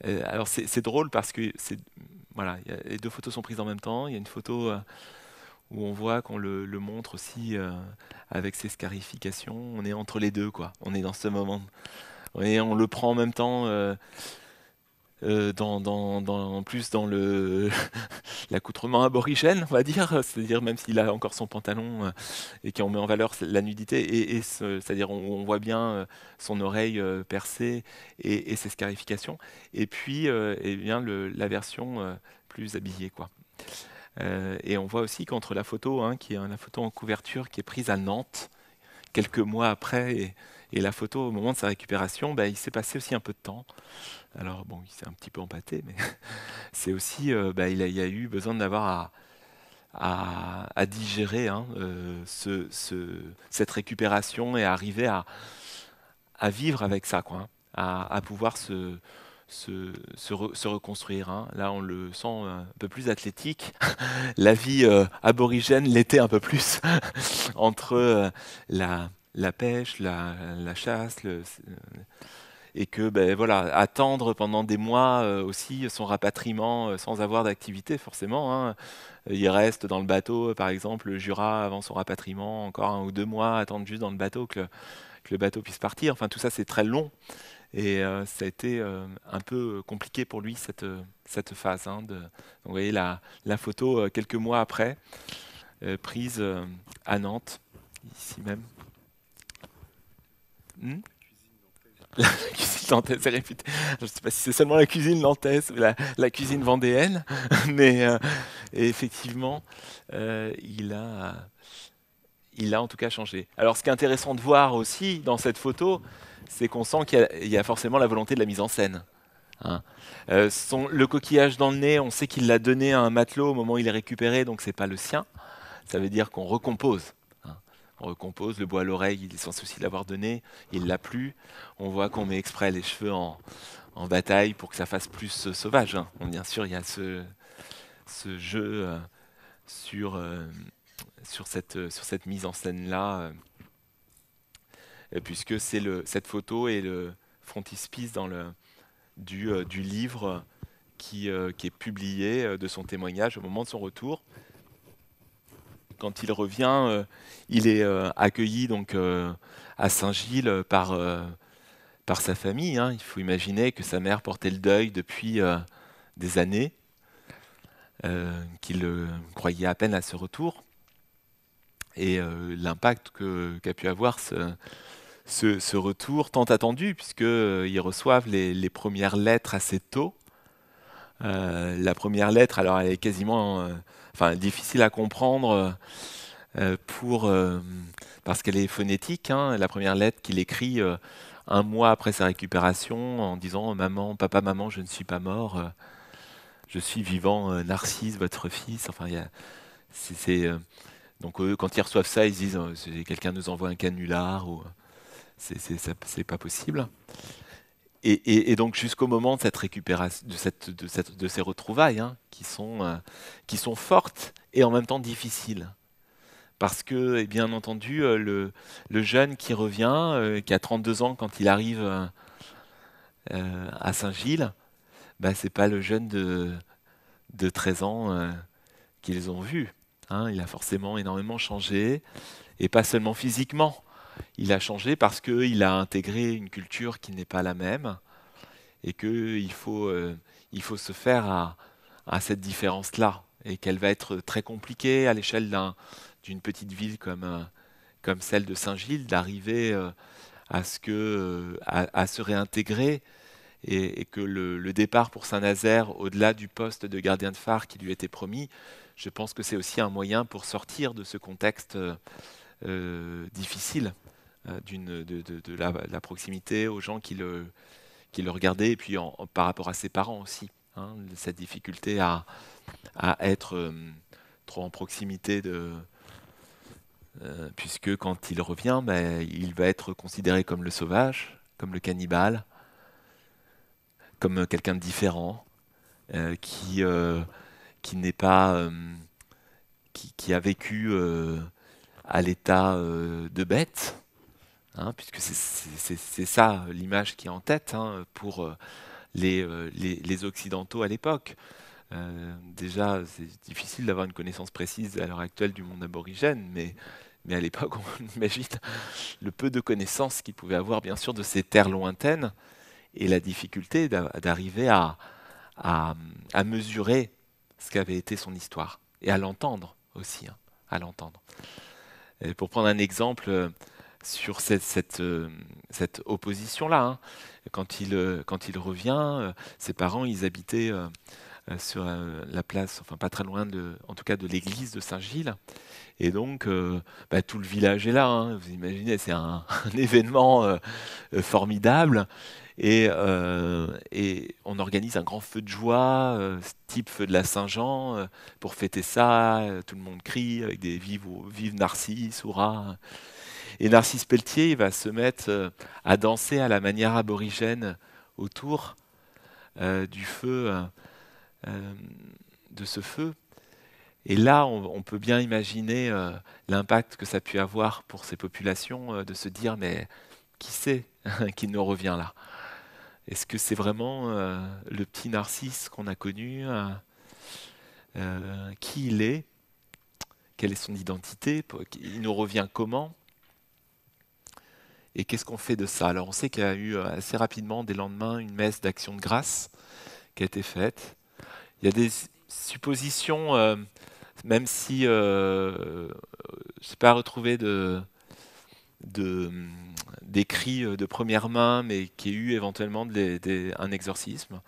Speaker 2: Euh, alors, c'est drôle parce que voilà, les deux photos sont prises en même temps. Il y a une photo euh, où on voit qu'on le, montre aussi euh, avec ses scarifications. On est entre les deux, quoi. On est dans ce moment. on le prend en même temps. Euh, en plus dans le l'accoutrement aborigène, on va dire, c'est-à-dire même s'il a encore son pantalon euh, et et qu'on met en valeur la nudité, et, c'est-à-dire on, voit bien euh, son oreille percée et, ses scarifications, et puis et eh bien la version plus habillée, quoi. et on voit aussi qu'entre la photo, hein, qui est la photo en couverture qui est prise à Nantes quelques mois après, et, et la photo, au moment de sa récupération, bah, il s'est passé aussi un peu de temps. Alors, bon, il s'est un petit peu empâté, mais c'est aussi, euh, bah, il, y il, a, eu besoin d'avoir à, à, digérer hein, euh, ce, cette récupération et arriver à, à vivre avec ça, quoi, hein. à, pouvoir se, se, reconstruire. Hein. Là, on le sent un peu plus athlétique. la vie euh, aborigène l'était un peu plus entre la, la pêche, la, chasse, euh, et que ben, voilà, attendre pendant des mois euh, aussi son rapatriement euh, sans avoir d'activité forcément. Hein. Il reste dans le bateau, par exemple, le Jura avant son rapatriement, encore un ou deux mois, attendre juste dans le bateau que le, bateau puisse partir. Enfin, tout ça, c'est très long. Et ça a été un peu compliqué pour lui, cette, phase. Hein, de... vous voyez la photo quelques mois après, prise à Nantes, ici même. Hmm? la cuisine nantaise est réputée. Je ne sais pas si c'est seulement la cuisine nantaise, ou la, cuisine vendéenne. Mais euh, effectivement, euh, il, a, il a en tout cas changé. Alors, ce qui est intéressant de voir aussi dans cette photo, c'est qu'on sent qu'il y, a forcément la volonté de la mise en scène. Hein. Euh, le coquillage dans le nez, on sait qu'il l'a donné à un matelot au moment où il est récupéré, donc ce n'est pas le sien. Ça veut dire qu'on recompose recompose, le bois à l'oreille, il est sans souci l'avoir donné, il l'a plu. On voit qu'on met exprès les cheveux en, bataille pour que ça fasse plus euh, sauvage. Hein. bien sûr, il y a ce, jeu euh, euh, sur, cette, mise en scène-là, puisque c'est cette photo est le frontispice du, livre qui est publié de son témoignage au moment de son retour quand il revient, euh, il est euh, accueilli donc euh, à Saint-Gilles par, par sa famille. Hein. Il faut imaginer que sa mère portait le deuil depuis des années, qu'il croyait à peine à ce retour et l'impact qu'a pu avoir ce, ce, retour tant attendu, puisqu'ils reçoivent les, premières lettres assez tôt. la première lettre, alors elle est quasiment enfin difficile à comprendre euh, euh, pour, euh, parce qu'elle est phonétique. Hein, la première lettre qu'il écrit un mois après sa récupération en disant Maman, papa, maman, je ne suis pas mort, je suis vivant, Narcisse, votre fils. Enfin, donc quand ils reçoivent ça, ils disent Quelqu'un nous envoie un canular, ou c'est pas possible. Et, donc jusqu'au moment de cette récupération, de, ces retrouvailles, hein, qui, sont, euh, qui sont fortes et en même temps difficiles. Parce que, eh bien entendu, euh, le, jeune qui revient, euh, qui a 32 ans quand il arrive à Saint-Gilles, bah, ce n'est pas le jeune de, de 13 ans qu'ils ont vu. Hein. Il a forcément énormément changé, et pas seulement physiquement, il a changé parce qu'il a intégré une culture qui n'est pas la même et qu'il faut, euh, faut se faire à, cette différence-là et qu'elle va être très compliquée à l'échelle d'une petite ville comme, euh, comme celle de Saint-Gilles d'arriver euh, à, se réintégrer et, que le, départ pour Saint-Nazaire, au-delà du poste de gardien de phare qui lui était promis, je pense que c'est aussi un moyen pour sortir de ce contexte difficile. Euh, d'une, de, la, proximité aux gens qui le, regardaient, et puis par rapport à ses parents aussi. Hein, cette difficulté à, être euh, trop en proximité de... Euh, puisque quand il revient, ben, il va être considéré comme le sauvage, comme le cannibale, comme quelqu'un de différent, qui, n'est pas... qui, a vécu à l'état de bête, Hein, puisque c'est ça euh, l'image qui est en tête hein, pour euh, les, euh, les, les, Occidentaux à l'époque. déjà, c'est difficile d'avoir une connaissance précise à l'heure actuelle du monde aborigène, mais, mais à l'époque, on imagine le peu de connaissances qu'ils pouvaient avoir, bien sûr, de ces terres lointaines et la difficulté d'arriver à, à, mesurer ce qu'avait été son histoire et à l'entendre aussi, hein, à l'entendre. Pour prendre un exemple, sur cette, cette, euh, cette opposition-là. Hein. Quand, il, euh, quand il revient, euh, ses parents, ils habitaient sur la place, enfin pas très loin de, en tout cas de l'église de Saint-Gilles. Et donc, bah, tout le village est là. Hein. Vous imaginez, c'est un, événement formidable. Et, et, on organise un grand feu de joie, type feu de la Saint-Jean, pour fêter ça. Tout le monde crie avec des vives, vives Narcisse, et Narcisse Pelletier va se mettre euh, à danser à la manière aborigène autour euh, du feu, euh, de ce feu. Et là, on, peut bien imaginer l'impact que ça a pu avoir pour ces populations de se dire, mais qui sait qui nous revient là Est-ce que c'est vraiment le petit Narcisse qu'on a connu Qui il est Quelle est son identité Il nous revient comment et qu'est-ce qu'on fait de ça Alors on sait qu'il y a eu euh, assez rapidement, dès le lendemain, une messe d'action de grâce qui a été faite. Il y a des suppositions, euh, même si euh, euh je sais pas retrouver de, de, mm, d'écrits de première main, mais qui ait eu éventuellement un exorcisme.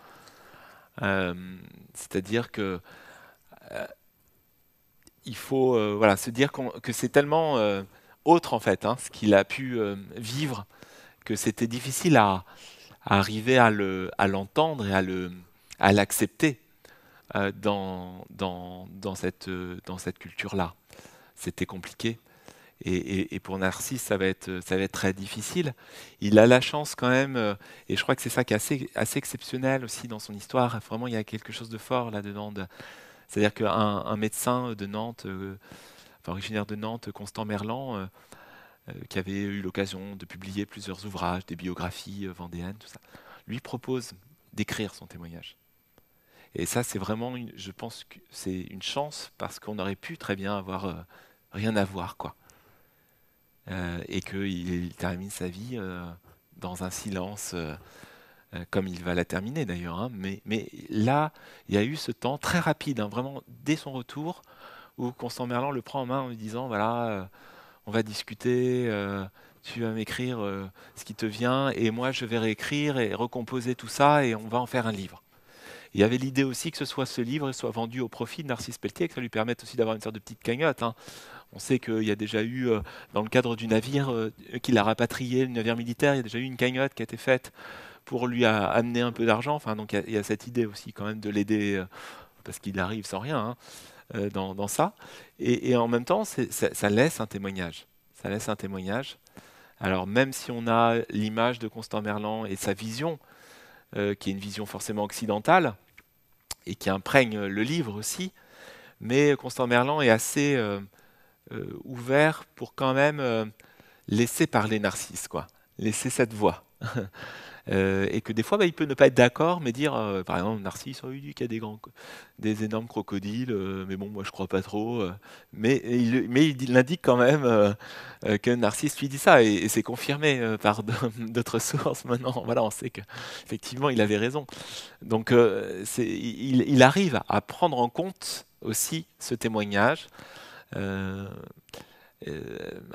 Speaker 2: c'est-à-dire que il faut voilà, se dire qu'on, que c'est tellement autre en fait, hein, ce qu'il a pu euh, vivre, que c'était difficile à, arriver à, le, à l'entendre et à, le, à l'accepter euh, dans, dans, cette, euh, dans cette culture-là. C'était compliqué. Et, pour Narcisse, ça va, être, ça va être très difficile. Il a la chance quand même, et je crois que c'est ça qui est assez, exceptionnel aussi dans son histoire. Vraiment, il y a quelque chose de fort là-dedans. c'est-à-dire qu'un un médecin de Nantes originaire de Nantes, Constant Merlan, euh, euh, qui avait eu l'occasion de publier plusieurs ouvrages, des biographies euh, vendéennes, tout ça, lui propose d'écrire son témoignage. Et ça, c'est vraiment, je pense que c'est une chance parce qu'on aurait pu très bien avoir rien à voir, quoi. et qu'il termine sa vie dans un silence, comme il va la terminer d'ailleurs. Hein. Mais, là, il y a eu ce temps très rapide, hein. vraiment dès son retour, où Constant Merlin le prend en main en lui disant voilà, euh, on va discuter, euh, tu vas m'écrire euh, ce qui te vient, et moi je vais réécrire et recomposer tout ça, et on va en faire un livre. Il y avait l'idée aussi que ce soit ce livre soit vendu au profit de Narcisse Pelletier, que ça lui permette aussi d'avoir une sorte de petite cagnotte. Hein. On sait qu'il y a déjà eu, dans le cadre du navire qu'il a rapatrié, le navire militaire, il y a déjà eu une cagnotte qui a été faite pour lui amener un peu d'argent. Enfin, donc il y, a cette idée aussi quand même de l'aider, parce qu'il arrive sans rien. Hein. Euh, dans, ça. Et, en même temps, ça, laisse un témoignage. Ça laisse un témoignage. Alors même si on a l'image de Constant Merlan et sa vision, euh, qui est une vision forcément occidentale et qui imprègne le livre aussi, mais Constant Merlan est assez euh, ouvert pour quand même laisser parler Narcisse, quoi, laisser cette voix. Euh, et que des fois, bah, il peut ne pas être d'accord, mais dire, euh, par exemple, Narcisse, oh, qu'il y a des, des énormes crocodiles, euh, mais bon, moi, je crois pas trop. mais, il, mais il indique quand même que Narcisse lui dit ça, et, c'est confirmé par d'autres sources maintenant. Voilà, on sait qu'effectivement, il avait raison. Donc, il, il, arrive à prendre en compte aussi ce témoignage.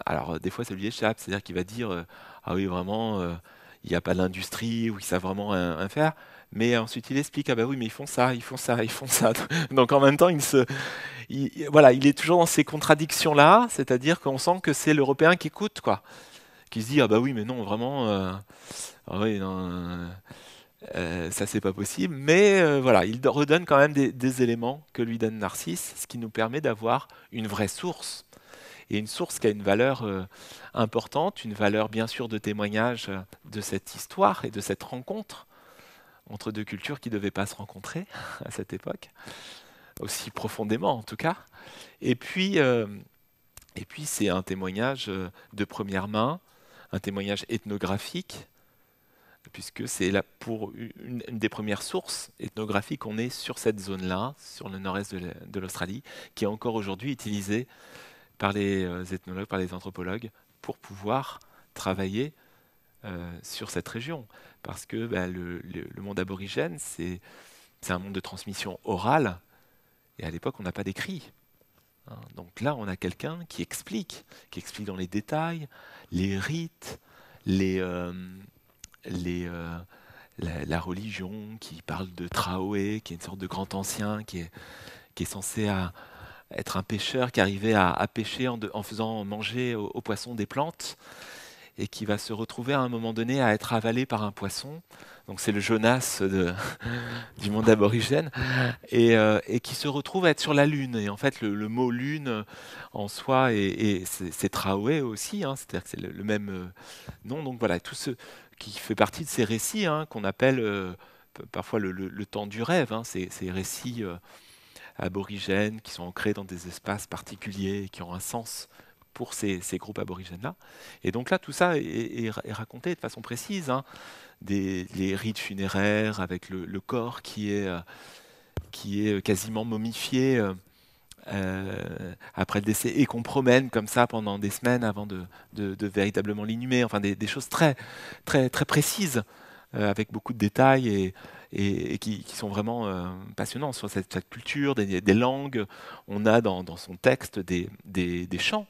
Speaker 2: alors, des fois, ça lui échappe, c'est-à-dire qu'il va dire, ah oui, vraiment il n'y a pas d'industrie, où ils savent vraiment un, faire. Mais ensuite, il explique, ah bah oui, mais ils font ça, ils font ça, ils font ça. Donc en même temps, il, se, voilà, il est toujours dans ces contradictions-là, c'est-à-dire qu'on sent que c'est l'Européen qui écoute, quoi. Qui se dit, ah bah oui, mais non, vraiment, euh, ah oui, euh, euh, ça c'est pas possible. Mais voilà, il redonne quand même des, des éléments que lui donne Narcisse, ce qui nous permet d'avoir une vraie source et une source qui a une valeur euh, importante, une valeur bien sûr de témoignage euh, de cette histoire et de cette rencontre entre deux cultures qui ne devaient pas se rencontrer à cette époque, aussi profondément en tout cas. Et puis, euh, et puis c'est un témoignage de première main, un témoignage ethnographique, puisque c'est pour une, des premières sources ethnographiques, on est sur cette zone-là, sur le nord-est de l'Australie, qui est encore aujourd'hui utilisée par les euh, ethnologues, par les anthropologues, pour pouvoir travailler euh, sur cette région. Parce que bah, le, monde aborigène, c'est un monde de transmission orale, et à l'époque, on n'a pas d'écrit. Hein. donc là, on a quelqu'un qui explique, qui explique dans les détails, les rites, les, euh, les, la, religion, qui parle de Traoé, qui est une sorte de grand ancien, qui est, qui est censé à, être un pêcheur qui arrivait à, pêcher en, faisant manger aux, poissons des plantes et qui va se retrouver à un moment donné à être avalé par un poisson. Donc c'est le Jonas de, du monde aborigène euh, et, qui se retrouve à être sur la lune. Et en fait, le, mot lune en soi et, c'est Traoué aussi, hein. c'est-à-dire que c'est le, même euh, nom. Donc voilà, tout ce qui fait partie de ces récits hein, qu'on appelle euh, parfois le, temps du rêve. Hein. ces, récits aborigènes, qui sont ancrés dans des espaces particuliers, qui ont un sens pour ces, groupes aborigènes-là. Et donc là, tout ça est, raconté de façon précise. Hein. Des, les rites funéraires avec le, corps qui est, euh, qui est euh, quasiment momifié euh, après le décès et qu'on promène comme ça pendant des semaines avant de, de, véritablement l'inhumer. Enfin, des, choses très, très, très précises avec beaucoup de détails et et, qui, sont vraiment euh, passionnants sur cette, culture, des, langues. On a dans, son texte des, des, des, chants,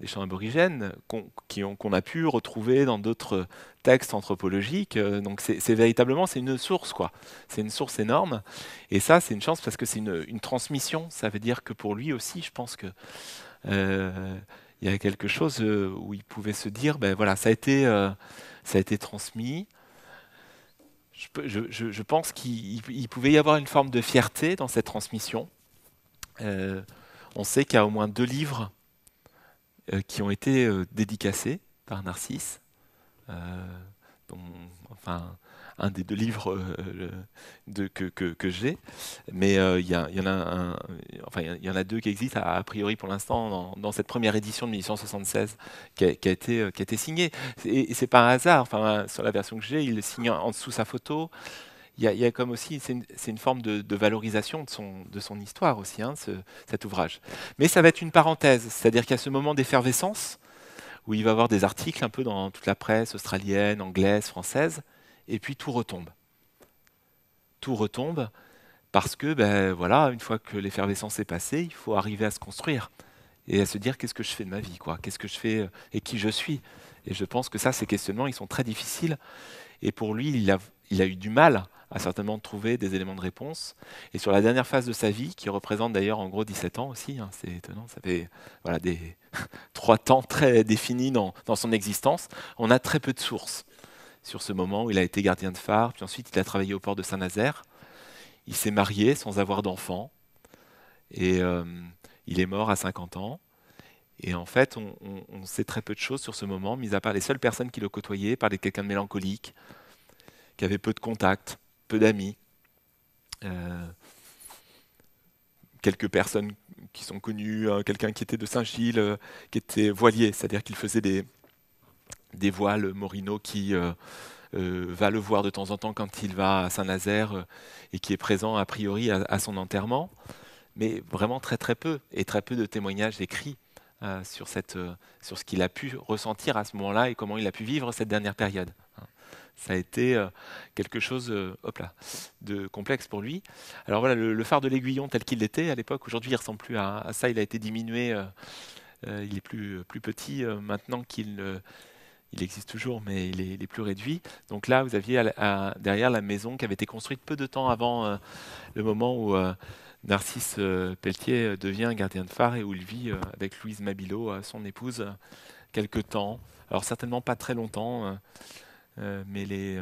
Speaker 2: des chants aborigènes qu'on a pu retrouver dans d'autres textes anthropologiques. Euh, donc c'est véritablement c'est une source quoi. C'est une source énorme. Et ça c'est une chance parce que c'est une, transmission. Ça veut dire que pour lui aussi, je pense que euh, il y a quelque chose où il pouvait se dire, ben voilà, ça a été, ça a été transmis, je, pense qu'il pouvait y avoir une forme de fierté dans cette transmission. Euh, on sait qu'il y a au moins deux livres euh, qui ont été euh, dédicacés par Narcisse. enfin, un des deux livres euh, que, j'ai. Mais euh, il y, en a il y en a deux qui existent a, priori pour l'instant dans, cette première édition de 1876 qui a, été euh, qui a été signée. Et, n'est pas un hasard. Enfin sur la version que j'ai, il signe en dessous sa photo. Il y, comme aussi, c'est une, forme de, valorisation de son, de son histoire aussi, hein, cet ouvrage. Mais ça va être une parenthèse, c'est-à-dire qu'il y a ce moment d'effervescence où il va y avoir des articles un peu dans toute la presse australienne, anglaise, française et puis tout retombe. Tout retombe parce que, ben voilà, une fois que l'effervescence est passée, il faut arriver à se construire et à se dire qu'est-ce que je fais de ma vie, quoi, qu'est-ce que je fais euh, et qui je suis. Et je pense que ça, ces questionnements, ils sont très difficiles. Et pour lui, il a, il a eu du mal à certainement trouver des éléments de réponse. Et sur la dernière phase de sa vie, qui représente d'ailleurs en gros 17 ans aussi, hein, c'est étonnant, ça fait voilà, des trois temps très définis dans son existence, on a très peu de sources sur ce moment où il a été gardien de phare, puis ensuite il a travaillé au port de Saint-Nazaire. Il s'est marié sans avoir d'enfant, et euh, il est mort à 50 ans. Et en fait, on, sait très peu de choses sur ce moment, mis à part les seules personnes qui le côtoyaient, par quelqu'un de mélancolique, qui avait peu de contacts, peu d'amis, euh, quelques personnes qui sont connues, hein, quelqu'un qui était de Saint-Gilles, euh, qui était voilier, c'est-à-dire qu'il faisait des, dévoile Morino qui euh, euh, va le voir de temps en temps quand il va à Saint-Nazaire euh, et qui est présent a priori à, son enterrement, mais vraiment très très peu et très peu de témoignages écrits sur, cette, sur ce qu'il a pu ressentir à ce moment-là et comment il a pu vivre cette dernière période. Ça a été quelque chose hop de complexe pour lui. Alors voilà, le, phare de l'aiguillon tel qu'il était à l'époque, aujourd'hui il ressemble plus à, ça, il a été diminué, il est plus, plus petit maintenant qu'il il existe toujours, mais il est, plus réduit. Donc là, vous aviez derrière la maison qui avait été construite peu de temps avant euh, le moment où euh, Narcisse euh, Pelletier devient gardien de phare et où il vit avec Louise Mabilot, son épouse, quelques temps. Alors certainement pas très longtemps, mais les,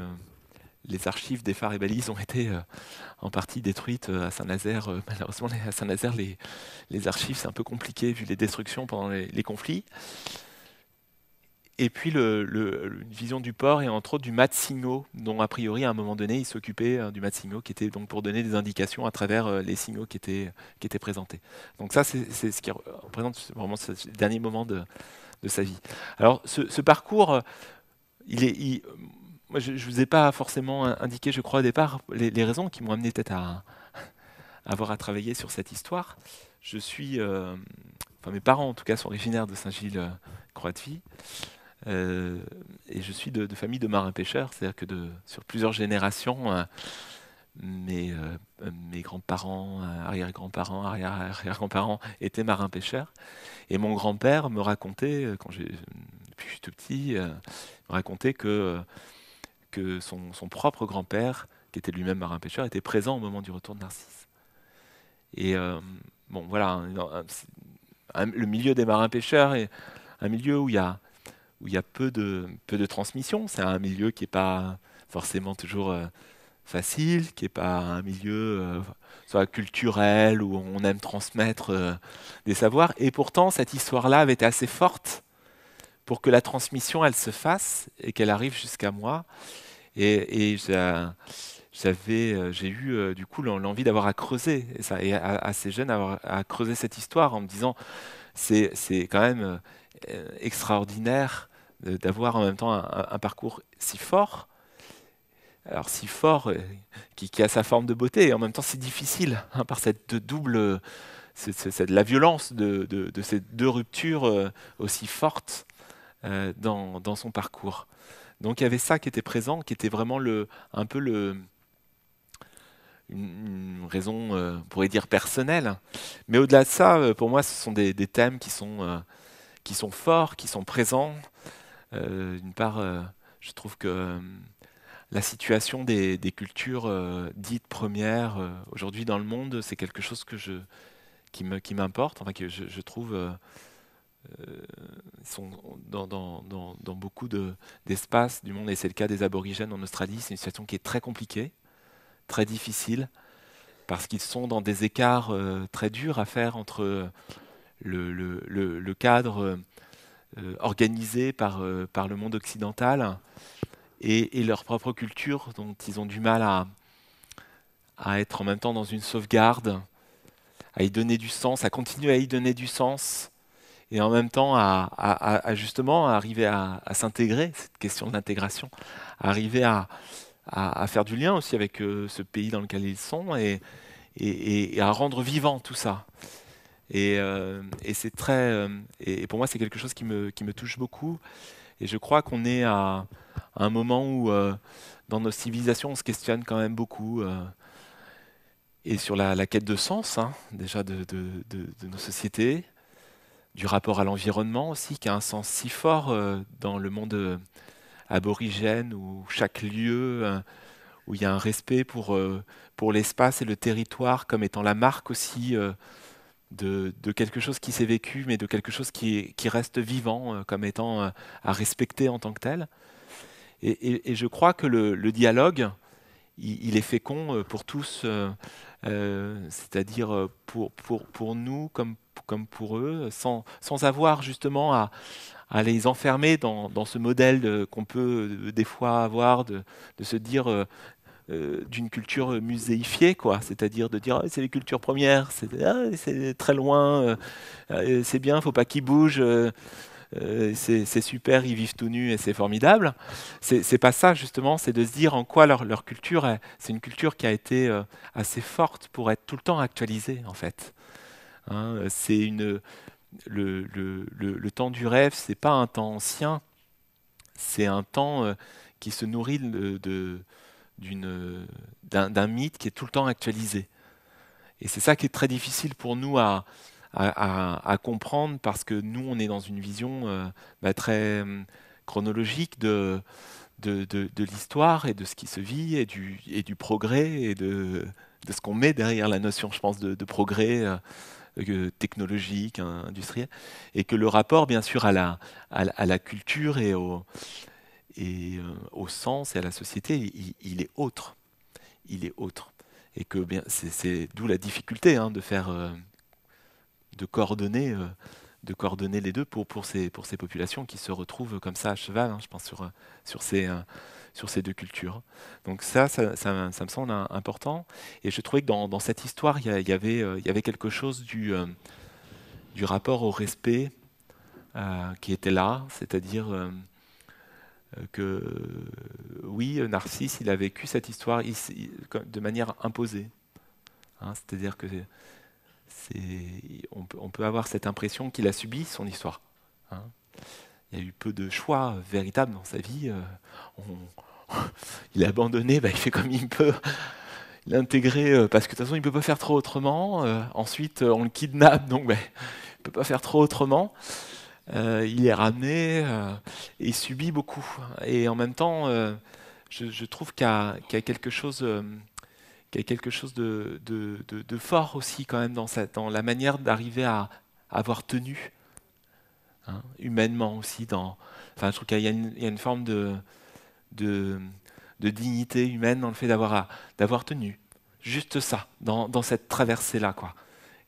Speaker 2: archives des phares et balises ont été en partie détruites à Saint-Nazaire. malheureusement, à Saint-Nazaire, les, archives, c'est un peu compliqué vu les destructions pendant les conflits et puis le, une vision du port et entre autres du mat-signaux, dont a priori à un moment donné il s'occupait euh, du mat-signaux qui était donc pour donner des indications à travers euh, les signaux qui étaient, qui étaient présentés. Donc ça c'est ce qui représente vraiment ce dernier moment de, de sa vie. Alors ce, parcours, euh, il est, moi je ne vous ai pas forcément indiqué je crois au départ les, raisons qui m'ont amené peut-être à, avoir à travailler sur cette histoire. Je suis, enfin mes parents en tout cas sont originaires de Saint-Gilles-Croix-de-Vie. Euh, et je suis de, famille de marins-pêcheurs, c'est-à-dire que de, sur plusieurs générations, euh, euh, mes, grands-parents, arrière-grands-parents, grands parents étaient marins-pêcheurs. Et mon grand-père me racontait, quand j'ai, depuis que je suis tout petit, racontait que, que son, propre grand-père, qui était lui-même marin-pêcheur, était présent au moment du retour de Narcisse. Et bon, voilà, le milieu des marins-pêcheurs est un milieu où il y a où il y a peu de, peu de transmission. C'est un milieu qui n'est pas forcément toujours euh, facile, qui n'est pas un milieu euh, soit culturel où on aime transmettre euh, des savoirs. Et pourtant, cette histoire-là avait été assez forte pour que la transmission, elle se fasse et qu'elle arrive jusqu'à moi. Et, j'avais, j'ai eu du coup l'envie d'avoir à creuser et, ça, et à, à creuser cette histoire en me disant c'est, c'est quand même euh, extraordinaire euh, d'avoir en même temps un, parcours si fort, alors si fort, euh, qui, qui, a sa forme de beauté, et en même temps c'est difficile, hein, par cette double, c'est la violence de, de, ces deux ruptures aussi fortes dans, dans, son parcours. Donc il y avait ça qui était présent, qui était vraiment le, un peu le, une, raison, on pourrait dire, personnelle. Mais au-delà de ça, pour moi, ce sont des, thèmes qui sont qui sont forts, qui sont présents. Euh, d'une part, euh, je trouve que euh, la situation des, cultures dites premières aujourd'hui dans le monde, c'est quelque chose qui m'importe, qui enfin que je, trouve... sont dans, beaucoup d'espaces du monde, et c'est le cas des aborigènes en Australie, c'est une situation qui est très compliquée, très difficile, parce qu'ils sont dans des écarts très durs à faire entre le, le, cadre euh, organisé par, euh, par, le monde occidental et, leur propre culture dont ils ont du mal à, à être en même temps dans une sauvegarde, à y donner du sens, à continuer à y donner du sens et en même temps à, à, justement arriver à, s'intégrer, cette question de l'intégration, arriver à, faire du lien aussi avec euh, ce pays dans lequel ils sont et, et, et à rendre vivant tout ça. Et, euh, et c'est très, euh, et, pour moi, c'est quelque chose qui me, qui me, touche beaucoup. Et je crois qu'on est à, un moment où, euh, dans nos civilisations, on se questionne quand même beaucoup. et sur la, la, quête de sens, hein, déjà, de, de, de, nos sociétés, du rapport à l'environnement aussi, qui a un sens si fort dans le monde aborigène, où chaque lieu où il y a un respect pour, pour l'espace et le territoire comme étant la marque aussi de, quelque chose qui s'est vécu, mais de quelque chose qui, reste vivant euh, comme étant euh, à respecter en tant que tel. Et, je crois que le, dialogue, il, est fécond euh, pour tous, c'est-à-dire pour, pour, nous comme, comme pour eux, sans, sans avoir justement à, les enfermer dans, ce modèle qu'on peut des fois avoir, de, de se dire euh, d'une culture muséifiée, quoi. C'est-à-dire de dire ah, c'est les cultures premières, c'est ah, très loin, euh, ah, c'est bien, faut pas qu'ils bougent. Euh, c'est super, ils vivent tout nus et c'est formidable. C'est pas ça justement, c'est de se dire en quoi leur, leur culture, c'est une culture qui a été assez forte pour être tout le temps actualisée en fait. Hein, c'est une le, le, le, temps du rêve, c'est pas un temps ancien, c'est un temps qui se nourrit de d'un mythe qui est tout le temps actualisé. Et c'est ça qui est très difficile pour nous à, comprendre parce que nous, on est dans une vision euh, bah, très hum, chronologique de, de, l'histoire et de ce qui se vit et du, et du progrès et de, ce qu'on met derrière la notion, je pense, de, progrès. Euh, euh, technologique, hein, industriel, et que le rapport, bien sûr, à la, à la, à la culture et au, et euh, au sens et à la société, il, est autre. Il est autre. Et que bien, c'est d'où la difficulté hein, de faire, euh, de coordonner, euh, de coordonner les deux pour, pour, ces, pour ces populations qui se retrouvent comme ça à cheval. Hein, je pense sur, sur ces sur ces deux cultures. Donc ça, ça, ça, me semble important. Et je trouvais que dans, dans cette histoire, y il avait, il y avait quelque chose du, du rapport au respect qui était là, c'est-à-dire que euh, oui, euh, Narcisse, il a vécu cette histoire de manière imposée. Hein, c'est-à-dire que on peut, on, peut, avoir cette impression qu'il a subi son histoire. Hein. Il y a eu peu de choix véritables dans sa vie. Euh, on, il a abandonné, bah, il fait comme il peut. Il a intégré, parce que de toute façon, il ne peut pas faire trop autrement. ensuite, on le kidnappe, donc bah, il ne peut pas faire trop autrement. Euh, il est ramené euh, et il subit beaucoup. Et en même temps, euh, je, je, trouve qu'il y, a quelque chose, y a quelque chose de, de, fort aussi quand même dans, la manière d'arriver à, avoir tenu, hein, humainement aussi. Dans, enfin, je trouve qu'il y, a une forme de, de, dignité humaine dans le fait d'avoir tenu. Juste ça, dans, dans cette traversée-là, quoi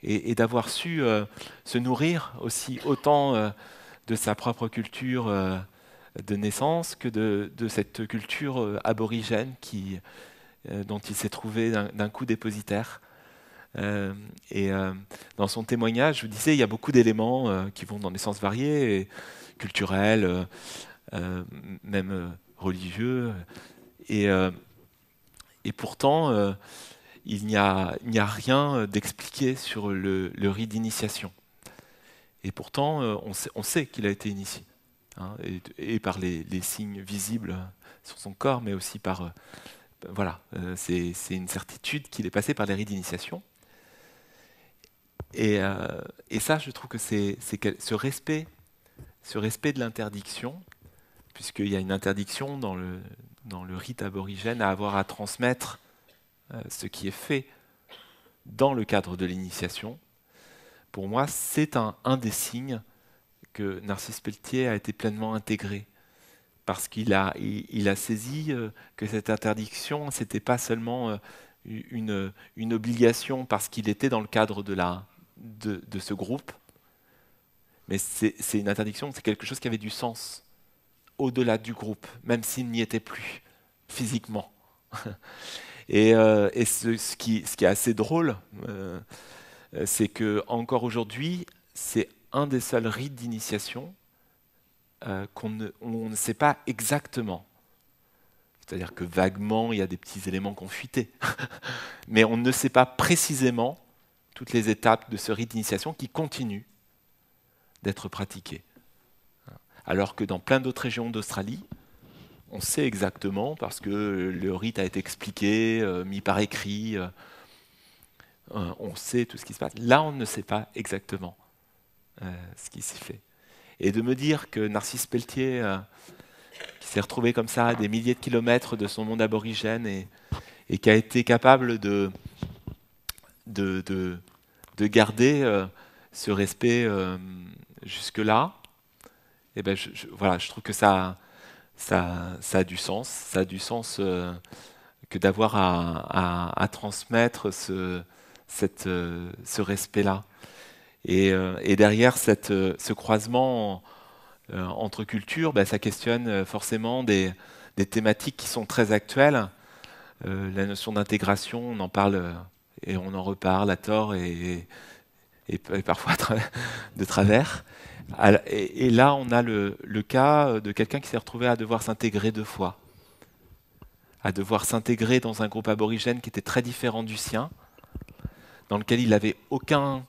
Speaker 2: et, d'avoir su euh, se nourrir aussi autant euh, de sa propre culture euh, de naissance que de, cette culture aborigène qui, dont il s'est trouvé d'un coup dépositaire. et dans son témoignage, je vous disais, il y a beaucoup d'éléments qui vont dans des sens variés, culturels, même religieux. Et, et pourtant, il n'y a, rien euh, d'expliqué sur le, le rite d'initiation. Et pourtant, euh, on sait, sait qu'il a été initié, hein, et, par les, signes visibles sur son corps, mais aussi par... Euh, ben voilà, c'est une certitude qu'il est passé par les rites d'initiation. Et, ça, je trouve que c'est ce respect, ce respect de l'interdiction, puisqu'il y a une interdiction dans le, dans le rite aborigène à avoir à transmettre euh, ce qui est fait dans le cadre de l'initiation, pour moi, c'est un, des signes que Narcisse Pelletier a été pleinement intégré, parce qu'il a, il, a saisi euh, que cette interdiction, ce n'était pas seulement euh, une, obligation parce qu'il était dans le cadre de, la, de ce groupe, mais c'est une interdiction, c'est quelque chose qui avait du sens au-delà du groupe, même s'il n'y était plus physiquement. Et, euh, ce, qui, est assez drôle, euh, c'est que aujourd'hui, c'est un des seuls rites d'initiation euh, qu'on ne, sait pas exactement. C'est-à-dire que vaguement, il y a des petits éléments fuité, Mais on ne sait pas précisément toutes les étapes de ce rite d'initiation qui continue d'être pratiqué. Alors que dans plein d'autres régions d'Australie, on sait exactement parce que le rite a été expliqué, euh, mis par écrit, euh, euh, on sait tout ce qui se passe. Là, on ne sait pas exactement ce qui s'est fait. Et de me dire que Narcisse Pelletier, qui s'est retrouvé comme ça à des milliers de kilomètres de son monde aborigène et, et qui a été capable de, de, de, garder ce respect jusque-là, Et eh ben voilà, je trouve que ça ça, ça a du sens. Ça a du sens euh, que d'avoir à, transmettre euh, ce, respect-là. Et, euh, derrière ce croisement entre cultures, bah, ça questionne forcément des, thématiques qui sont très actuelles. la notion d'intégration, on en parle et on en reparle à tort et parfois de travers. Et là, on a le, le cas euh, de quelqu'un qui s'est retrouvé à devoir s'intégrer deux fois, à devoir s'intégrer dans un groupe aborigène qui était très différent du sien, dans lequel il n'avait aucun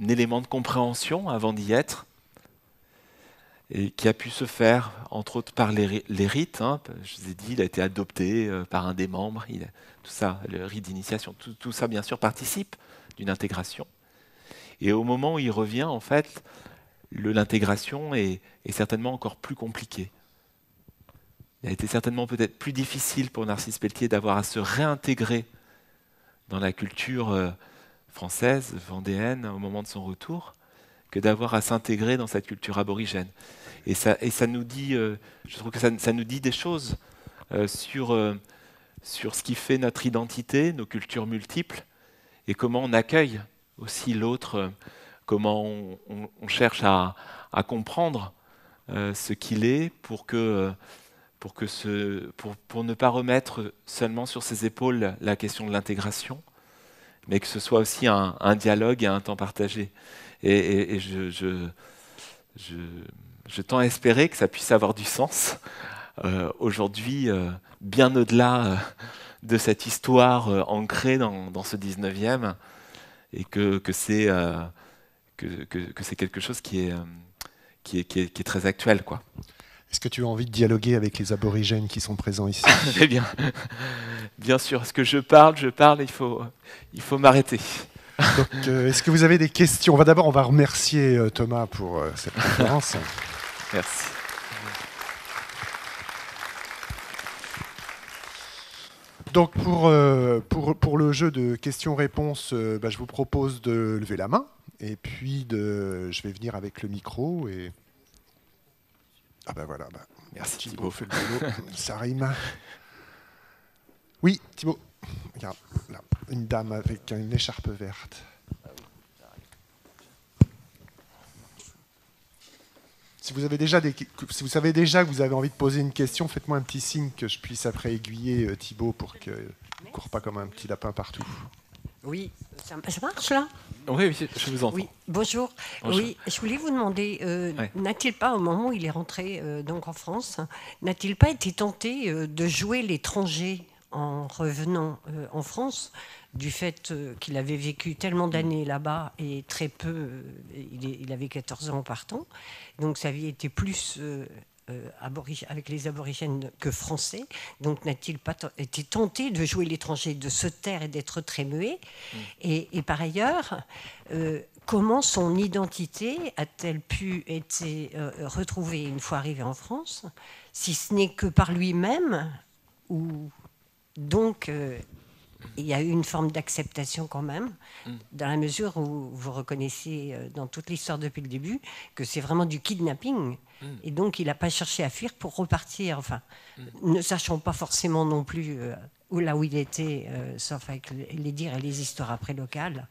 Speaker 2: élément de compréhension avant d'y être, et qui a pu se faire, entre autres, par les, rites. Hein. Je vous ai dit, il a été adopté euh, par un des membres, il tout ça, le rite d'initiation, tout ça, bien sûr, participe d'une intégration. Et au moment où il revient, en fait, l'intégration est, certainement encore plus compliquée. Il a été certainement peut-être plus difficile pour Narcisse Pelletier d'avoir à se réintégrer dans la culture euh, française, vendéenne, au moment de son retour, que d'avoir à s'intégrer dans cette culture aborigène. Et ça, et ça nous dit, euh, je trouve que ça nous dit des choses euh, sur, sur ce qui fait notre identité, nos cultures multiples, et comment on accueille aussi l'autre comment on, cherche à, comprendre euh, ce qu'il est pour, que, pour, que ce, pour, ne pas remettre seulement sur ses épaules la question de l'intégration, mais que ce soit aussi un, dialogue et un temps partagé. Et, je, je, je, espérer que ça puisse avoir du sens euh, aujourd'hui, euh, bien au-delà de cette histoire ancrée dans, ce 19e, et que c'est que, c'est quelque chose euh, qui est, qui est, qui est, très actuel. quoi.
Speaker 1: Est-ce que tu as envie de dialoguer avec les aborigènes qui sont présents ici Très eh bien.
Speaker 2: Bien sûr, est-ce que je parle, je parle, il faut, il faut m'arrêter.
Speaker 1: Euh, est-ce que vous avez des questions on va, D'abord, on va remercier euh, Thomas pour cette conférence.
Speaker 2: Merci.
Speaker 1: Donc, pour, pour, pour, le jeu de questions-réponses, bah, je vous propose de lever la main. Et puis, de, je vais venir avec le micro et. Ah ben voilà. Bah, Merci Thibaut. fais le boulot. Ça rime. Oui, Thibaut. Regarde, là, une dame avec une écharpe verte. Si vous, avez déjà si vous savez déjà que vous avez envie de poser une question, faites-moi un petit signe que je puisse après aiguiller euh, Thibaut pour qu'il ne court pas comme un petit lapin partout.
Speaker 3: Oui, ça, marche là
Speaker 1: oui, je vous entends.
Speaker 3: bonjour. Oui, je voulais vous demander, euh, n'a-t-il pas, au moment où il est rentré euh, donc en France, n'a-t-il pas été tenté euh, de jouer l'étranger en revenant en France, du fait qu'il avait vécu tellement mm. d'années là-bas et très peu, il, avait 14 ans partant, donc sa vie était plus euh, avec les aborigènes que français. Donc n'a-t-il pas été tenté de jouer l'étranger, de se taire et d'être très muet mm. et, par ailleurs, euh, comment son identité a-t-elle pu être euh, retrouvée une fois arrivée en France, si ce n'est que par lui-même ou donc il y a eu une forme d'acceptation quand même, mm. dans la mesure où vous reconnaissez dans toute l'histoire depuis le début que c'est vraiment du kidnapping. Mm. Et donc, il n'a pas cherché à fuir pour repartir, enfin, mm. ne sachant pas forcément non plus euh, là où il était, euh, sauf avec les dires et les histoires après locales.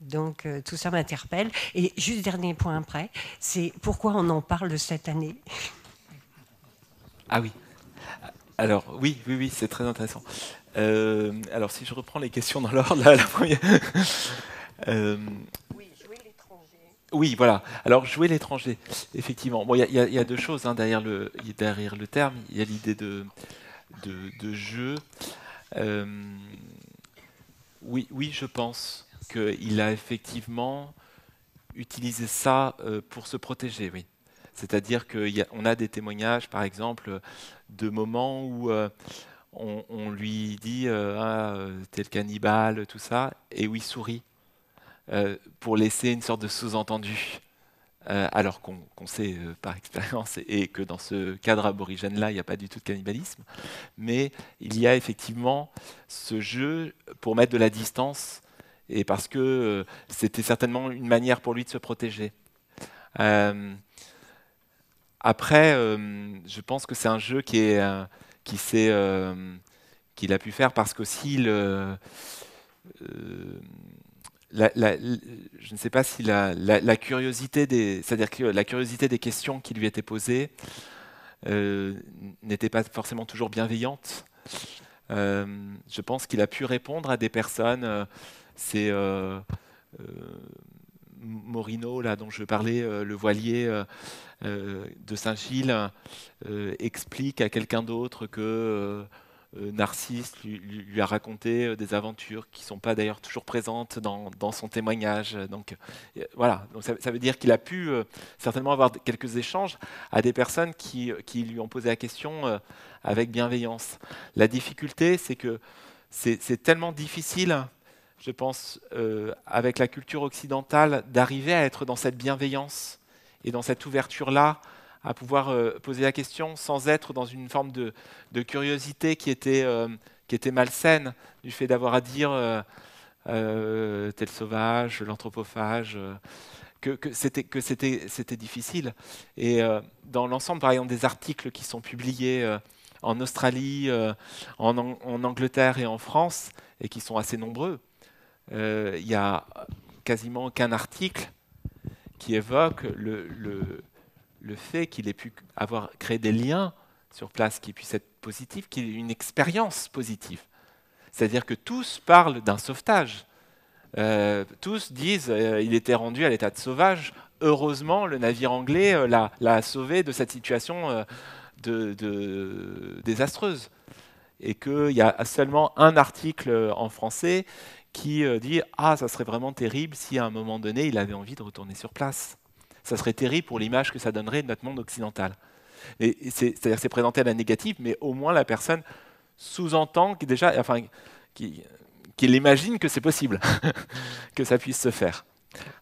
Speaker 3: Donc, euh, tout ça m'interpelle. Et juste dernier point après, c'est pourquoi on en parle cette année
Speaker 2: Ah oui. Alors, oui, oui, oui, c'est très intéressant. alors, si je reprends les questions dans l'ordre, la première. Oui, voilà. Alors, jouer l'étranger, effectivement. il y, a deux choses hein, derrière, le, derrière le terme. Il y a l'idée de, de, jeu. Euh, oui, oui, je pense qu'il a effectivement utilisé ça euh, pour se protéger, oui. C'est-à-dire qu'on a, a, des témoignages, par exemple, de moments où euh, on, lui dit ah, t'es le cannibale, tout ça, et où il sourit. Euh, pour laisser une sorte de sous-entendu, euh, alors qu'on sait euh, par expérience et, que dans ce cadre aborigène-là, il n'y a pas du tout de cannibalisme, mais il y a effectivement ce jeu pour mettre de la distance, et parce que c'était certainement une manière pour lui de se protéger. après, je pense que c'est un jeu qui est... qui qu'il a pu faire parce qu'aussi le, je ne sais pas si la, curiosité des, c'est-à-dire la curiosité des questions qui lui étaient posées euh, n'était pas forcément toujours bienveillante. Euh, je pense qu'il a pu répondre à des personnes. Euh, c'est Morino, là, dont je parlais, le voilier de Saint-Gilles, explique à quelqu'un d'autre que euh, narcisse lui, a raconté euh, des aventures qui ne sont pas d'ailleurs toujours présentes dans, son témoignage. Donc euh, voilà, ça, veut dire qu'il a pu certainement avoir quelques échanges à des personnes qui, lui ont posé la question avec bienveillance. La difficulté, c'est que c'est tellement difficile, je pense, avec la culture occidentale, d'arriver à être dans cette bienveillance et dans cette ouverture-là à pouvoir euh, poser la question sans être dans une forme de, curiosité qui était, euh, qui était malsaine, du fait d'avoir à dire euh, tel sauvage, l'anthropophage, que, que c'était difficile. Et dans l'ensemble, par exemple, des articles qui sont publiés en Australie, en, Angleterre et en France, et qui sont assez nombreux, il n'y a quasiment aucun article qui évoque le le fait qu'il ait pu avoir créé des liens sur place qui puissent être positifs, qu'il ait une expérience positive. C'est-à-dire que tous parlent d'un sauvetage. Euh, tous disent qu'il euh, était rendu à l'état de sauvage. Heureusement, le navire anglais euh, l'a sauvé de cette situation désastreuse. Et qu'il y a seulement un article en français qui dit Ah, ça serait vraiment terrible si à un moment donné il avait envie de retourner sur place ça serait terrible pour l'image que ça donnerait de notre monde occidental. Et c'est-à-dire c'est présenté à la négative, mais au moins la personne sous-entend que déjà, enfin, qu'il imagine que c'est possible, que ça puisse se faire.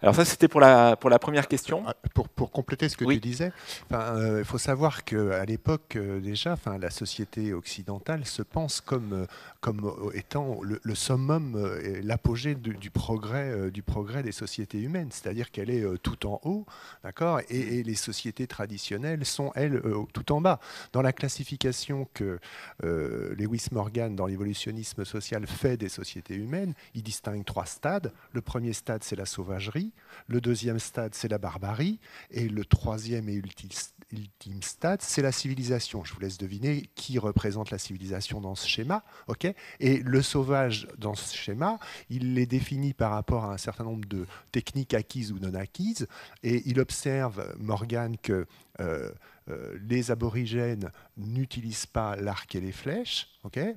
Speaker 2: Alors ça, c'était pour la,
Speaker 1: pour la première question. Ah, pour, pour compléter ce que tu disais, euh, il faut savoir qu'à l'époque, euh, déjà, la société occidentale se pense comme euh, comme euh, étant le, summum, euh, l'apogée du, progrès, euh, du progrès des sociétés humaines, c'est-à-dire qu'elle est tout en haut, d'accord, et, les sociétés traditionnelles sont elles tout en bas. Dans la classification que Lewis Morgan dans l'évolutionnisme social fait des sociétés humaines, il distingue trois stades. Le premier stade c'est la sauvagerie, le deuxième stade c'est la barbarie, et le troisième et ultime, ultime stade, c'est la civilisation. Je vous laisse deviner qui représente la civilisation dans ce schéma. ok Et le sauvage dans ce schéma, il les définit par rapport à un certain nombre de techniques acquises ou non acquises. Et il observe, Morgane, que euh, euh, les aborigènes n'utilisent pas l'arc et les flèches.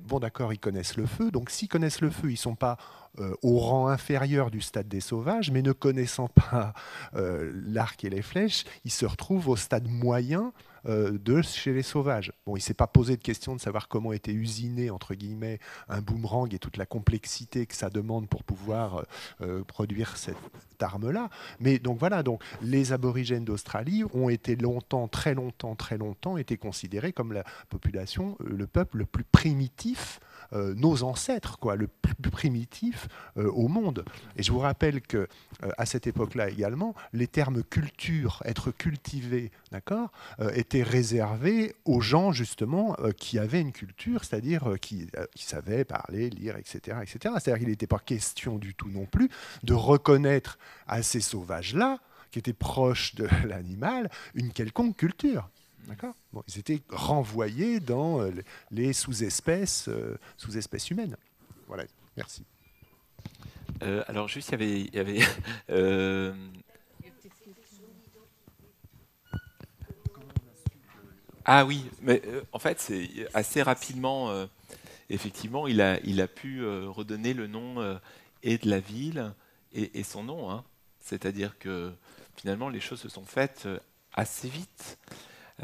Speaker 1: bon, d'accord, ils connaissent le feu. Donc, s'ils connaissent le feu, ils ne sont pas euh, au rang inférieur du stade des sauvages, mais ne connaissant pas l'arc et les flèches, ils se retrouvent au stade moyen euh, de chez les sauvages. Bon, il ne s'est pas posé de question de savoir comment était usiné, entre guillemets, un boomerang et toute la complexité que ça demande pour pouvoir euh, euh, produire cette arme-là. Mais donc voilà, donc, les aborigènes d'Australie ont été longtemps, très longtemps, très longtemps, été considérés comme la population, le peuple le plus primitif euh, nos ancêtres, quoi, le plus primitif euh, au monde. Et je vous rappelle que euh, à cette époque-là également, les termes culture, être cultivé, d'accord, étaient réservés aux gens justement qui avaient une culture, c'est-à-dire qui, savaient parler, lire, etc., etc. C'est-à-dire qu'il n'était pas question du tout non plus de reconnaître à ces sauvages-là qui étaient proches de l'animal, une quelconque culture. D'accord bon, Ils étaient renvoyés dans euh, les sous-espèces euh, sous espèces humaines. Voilà, merci.
Speaker 2: Euh, alors juste, il y avait... y avait Ah oui, mais en fait, c'est assez rapidement, effectivement, il a, il a pu redonner le nom et de la ville et, son nom. Hein. C'est-à-dire que finalement, les choses se sont faites assez vite.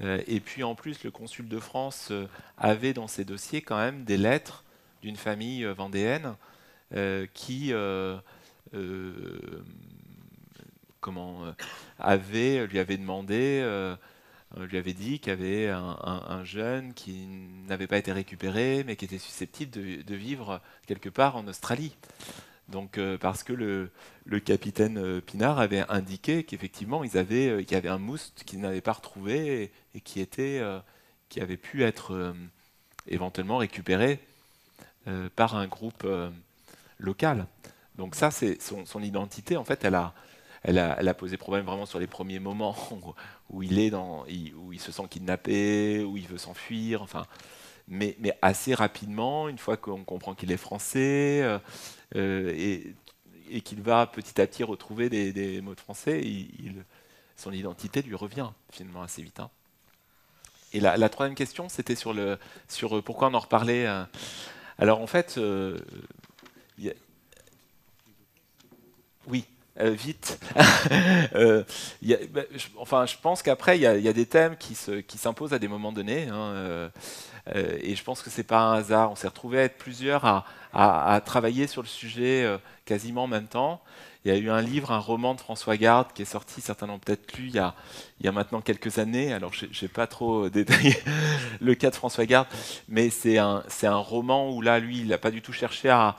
Speaker 2: Euh, et puis en plus, le consul de France euh, avait dans ses dossiers quand même des lettres d'une famille euh, vendéenne qui lui avait demandé lui avait dit qu'il y avait un, jeune qui n'avait pas été récupéré, mais qui était susceptible de, vivre quelque part en Australie. Donc, euh, parce que le, capitaine euh, Pinard avait indiqué qu'effectivement, ils avaient, euh, qu'il y avait un mousse qu'ils n'avait pas retrouvé et, qui, était, qui avait pu être éventuellement récupéré par un groupe local. Donc ça, c'est son, identité, en fait, elle a, elle a, posé problème vraiment sur les premiers moments où, il, est dans, où il se sent kidnappé, où il veut s'enfuir, enfin... Mais, mais, assez rapidement, une fois qu'on comprend qu'il est français, euh, et, qu'il va petit à petit retrouver des, mots de français, il, son identité lui revient finalement assez vite. Hein. Et la, troisième question, c'était sur, le, sur euh, pourquoi on en reparlait. Euh. Alors en fait, oui, vite. enfin, je pense qu'après, il y, a des thèmes qui, se, qui s'imposent à des moments donnés. Hein, euh, et je pense que n'est pas un hasard. On s'est retrouvés à être plusieurs à, travailler sur le sujet euh, quasiment en même temps. Il y a eu un livre, un roman de François Garde qui est sorti, certains l'ont peut-être lu il y, a, maintenant quelques années, alors je n'ai pas trop euh, détaillé le cas de François Garde, mais c'est un, roman où là, lui, il n'a pas du tout cherché à,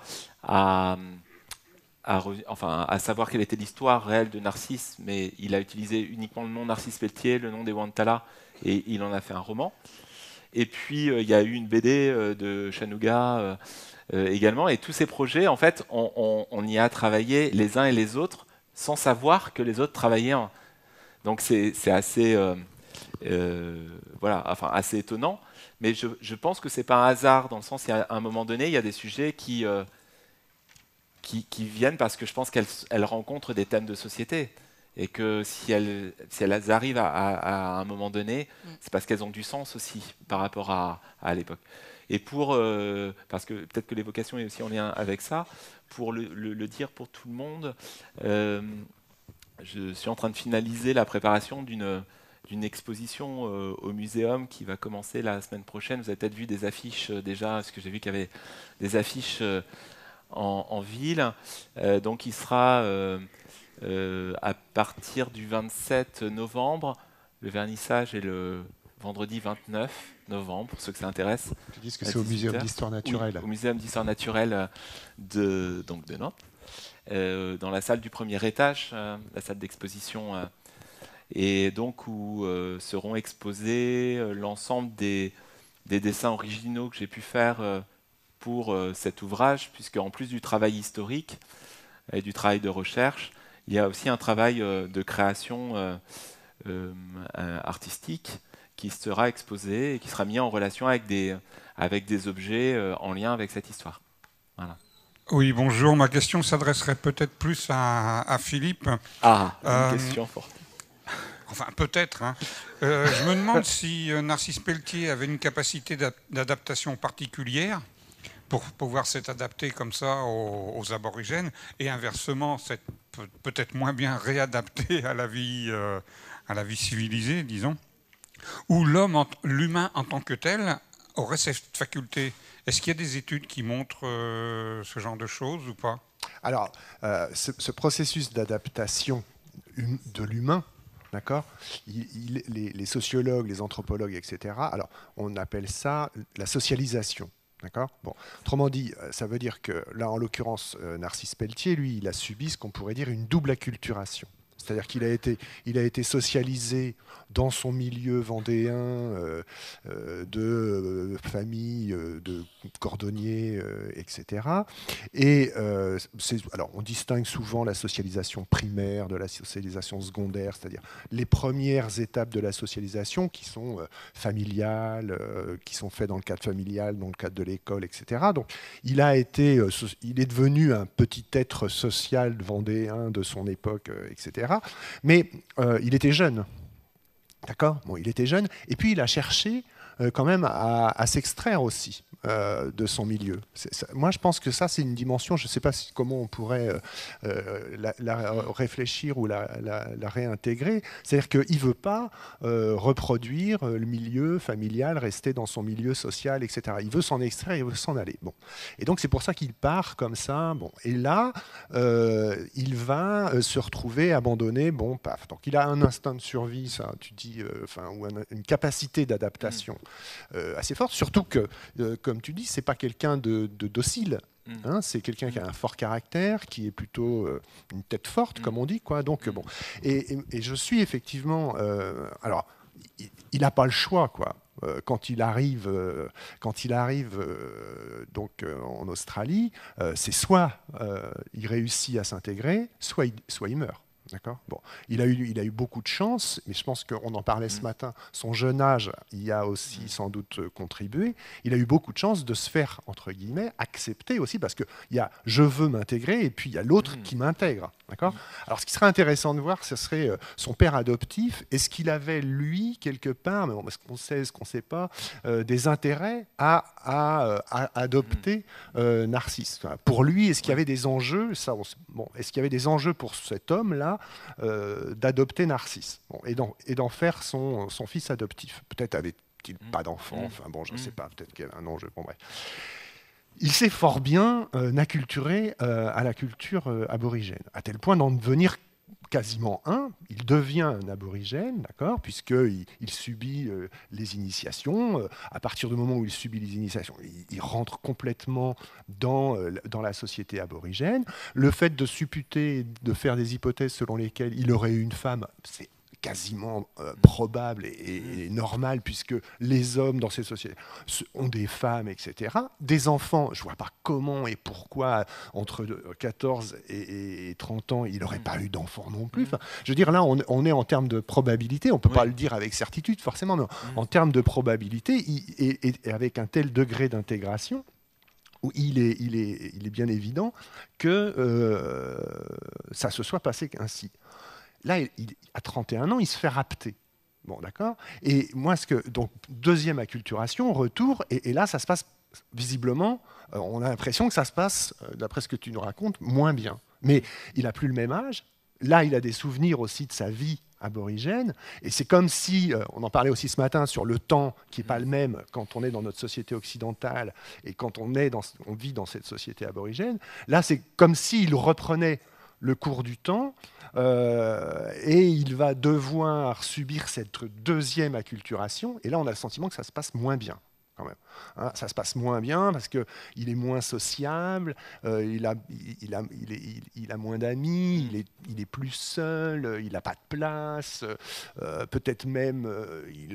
Speaker 2: à savoir quelle était l'histoire réelle de Narcisse, mais il a utilisé uniquement le nom Narcisse Pelletier, le nom des Wantala, et il en a fait un roman. Et puis, euh, il y a eu une BD euh, de Chanuga euh, également. Et tous ces projets, en fait, on, y a travaillé les uns et les autres sans savoir que les autres travaillaient. Donc, c'est assez, voilà, enfin, assez étonnant. Mais je, pense que c'est pas un hasard, dans le sens, qu'à un moment donné, il y a des sujets qui, qui, qui viennent parce que je pense qu'elles rencontrent des thèmes de société et que si elles, arrivent à, un moment donné, mm. c'est parce qu'elles ont du sens aussi par rapport à, l'époque. Et pour, euh, parce que peut-être que l'évocation est aussi en lien avec ça, pour le, dire pour tout le monde, euh, je suis en train de finaliser la préparation d'une d'une exposition euh, au muséum qui va commencer la semaine prochaine. Vous avez peut-être vu des affiches déjà, parce que j'ai vu qu'il y avait des affiches en, en, ville. donc il sera euh, à partir du 27 novembre, le vernissage est le vendredi 29 novembre, pour ceux que ça intéresse. Tu dis que c'est au Muséum d'Histoire Naturelle. au Muséum d'Histoire Naturelle euh, de, donc de Nantes, euh, dans la salle du premier étage, la salle d'exposition, et donc où seront exposés l'ensemble des, dessins originaux que j'ai pu faire pour cet ouvrage, puisque en plus du travail historique et du travail de recherche, il y a aussi un travail euh, de création euh, euh, artistique qui sera exposé et qui sera mis en relation avec des, objets en lien avec cette histoire.
Speaker 1: Oui, bonjour. Ma question s'adresserait peut-être plus à, Philippe. Ah, une question forte. Enfin, peut-être. Hein. je me demande si Narcisse Pelletier avait une capacité d'adaptation particulière pour pouvoir s'être adapté comme ça aux, aborigènes et inversement s'être peut-être moins bien réadapté à la vie, euh, à la vie civilisée, disons, ou l'homme, l'humain en tant que tel aurait cette faculté. Est-ce qu'il y a des études qui montrent euh, ce genre de choses ou pas Alors, euh, ce, processus d'adaptation hum, de l'humain, D'accord les, les, sociologues, les anthropologues, etc. Alors, on appelle ça la socialisation. D'accord bon. Autrement dit, euh, ça veut dire que là, en l'occurrence, euh, Narcisse Pelletier, lui, il a subi ce qu'on pourrait dire une double acculturation. C'est-à-dire qu'il a été, a été socialisé dans son milieu vendéen euh, de famille de Cordonnier, etc. Euh, et euh, alors, on distingue souvent la socialisation primaire de la socialisation secondaire, c'est-à-dire les premières étapes de la socialisation qui sont euh, familiales, qui sont faites dans le cadre familial, dans le cadre de l'école, etc. Donc, il a été, il est devenu un petit être social vendéen de son époque, etc. Mais il était jeune. D'accord Bon, il était jeune. Et puis, il a cherché euh, quand même à, s'extraire aussi euh, de son milieu. Moi, je pense que ça, c'est une dimension, je ne sais pas comment on pourrait euh, la, réfléchir ou la, réintégrer. C'est-à-dire qu'il ne veut pas reproduire le milieu familial, rester dans son milieu social, etc. Il veut s'en extraire, il veut s'en aller. Bon. Et donc, c'est pour ça qu'il part comme ça. Bon. Et là, il va se retrouver abandonné. Bon, paf. Donc, il a un instinct de survie, ça, tu dis, enfin, ou une capacité d'adaptation. Euh, assez forte. Surtout que, euh, comme tu dis, c'est pas quelqu'un de, docile. Mm. Hein. c'est quelqu'un qui a un fort caractère, qui est plutôt euh, une tête forte, comme mm. on dit. Donc, mm. bon. et, je suis effectivement. alors, il n'a pas le choix, quoi. quand il arrive, quand il arrive donc en Australie, c'est soit il réussit à s'intégrer, soit il meurt. D'accord bon. il, a eu, il a eu beaucoup de chance, mais je pense qu'on en parlait ce mm. matin. Son jeune âge y a aussi mm. sans doute euh, contribué. Il a eu beaucoup de chance de se faire, entre guillemets, accepter aussi, parce qu'il y a je veux m'intégrer et puis il y a l'autre mm. qui m'intègre. D'accord Alors ce qui serait intéressant de voir, ce serait euh, son père adoptif. Est-ce qu'il avait, lui, quelque part, mais bon, parce qu'on sait, ce qu'on ne sait pas, euh, des intérêts à, à, adopter Narcisse Pour lui, est-ce qu'il y avait des enjeux ça, bon, Est-ce qu'il y avait des enjeux pour cet homme-là euh, d'adopter Narcisse et d'en faire son, fils adoptif. Peut-être avait-il mm. pas d'enfant, mm. enfin bon, je ne mm. sais pas, peut-être Il s'est fort bien euh, acculturé euh, à la culture aborigène, à tel point d'en devenir quasiment un, il devient un aborigène, d'accord, puisqu'il il subit euh, les initiations. Euh, à partir du moment où il subit les initiations, il, rentre complètement dans, euh, dans la société aborigène. Le fait de supputer, de faire des hypothèses selon lesquelles il aurait eu une femme, c'est quasiment euh, probable mmh. et, normal, puisque les hommes dans ces sociétés ont des femmes, etc. Des enfants, je ne vois pas comment et pourquoi, entre 14 euh, et, 30 ans, il n'aurait mmh. pas eu d'enfants non plus. Mmh. Enfin, je veux dire, là, on, est en termes de probabilité, on ne peut pas le dire avec certitude, forcément, mais en, termes de probabilité, et, avec un tel degré d'intégration, il est, il, est, il est, bien évident que euh, ça se soit passé ainsi. Là, il, à 31 ans, il se fait rapter. Bon, d'accord. Et moi, ce que donc deuxième acculturation, retour, et, là, ça se passe visiblement. Euh, on a l'impression que ça se passe, euh, d'après ce que tu nous racontes, moins bien. Mais il n'a plus le même âge. Là, il a des souvenirs aussi de sa vie aborigène. Et c'est comme si, euh, on en parlait aussi ce matin sur le temps qui n'est pas le même quand on est dans notre société occidentale et quand on, est dans, on vit dans cette société aborigène. Là, c'est comme s'il reprenait le cours du temps, euh, et il va devoir subir cette deuxième acculturation, et là on a le sentiment que ça se passe moins bien quand même. Hein, ça se passe moins bien parce qu'il est moins sociable, euh, il, a, il, a, il, il, a, moins d'amis, est, il est, plus seul, euh, il n'a pas de place, euh, peut-être même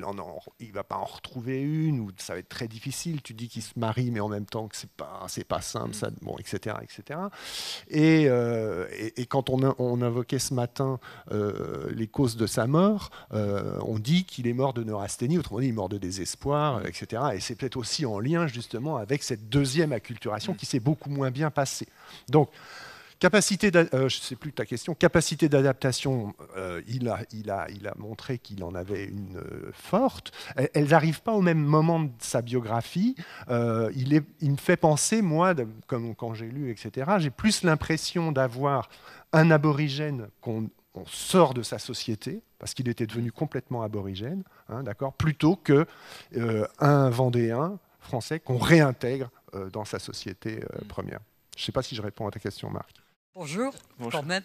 Speaker 1: en il ne va pas en retrouver une, ou ça va être très difficile. Tu dis qu'il se marie, mais en même temps que ce n'est pas, c'est pas simple, ça, bon, etc. etc. Et, et, quand on, on, invoquait ce matin les causes de sa mort, on dit qu'il est mort de neurasthénie, autrement dit, il est mort de désespoir, etc. Et c'est peut-être en lien justement avec cette deuxième acculturation qui s'est beaucoup moins bien passée. Donc, Capacité, euh, je sais plus ta question. Capacité d'adaptation, euh, il, a, il, a, il a montré qu'il en avait une euh, forte. E-, elles n'arrivent pas au même moment de sa biographie. il, il me fait penser, moi, comme quand j'ai lu, etc., j'ai plus l'impression d'avoir un aborigène qu'on on sort de sa société, parce qu'il était devenu complètement aborigène, hein, d'accord, plutôt que euh, un Vendéen français qu'on réintègre euh, dans sa société euh, mm. première. Je ne sais pas si je réponds à ta question, Marc.
Speaker 3: Bonjour, quand même.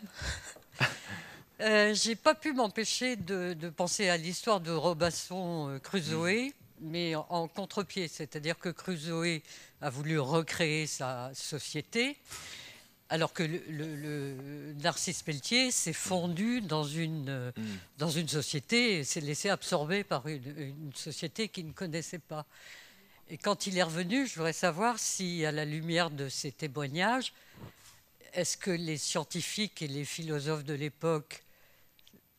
Speaker 3: J'ai pas pu m'empêcher de, penser à l'histoire de Robinson Crusoe, mm. mais en, en contre-pied, c'est-à-dire que Crusoe a voulu recréer sa société alors que le, Narcisse Pelletier s'est fondu dans une, euh, mm. dans une société et s'est laissé absorber par une, une société qu'il ne connaissait pas. Et quand il est revenu, je voudrais savoir si, à la lumière de ces témoignages, est-ce que les scientifiques et les philosophes de l'époque,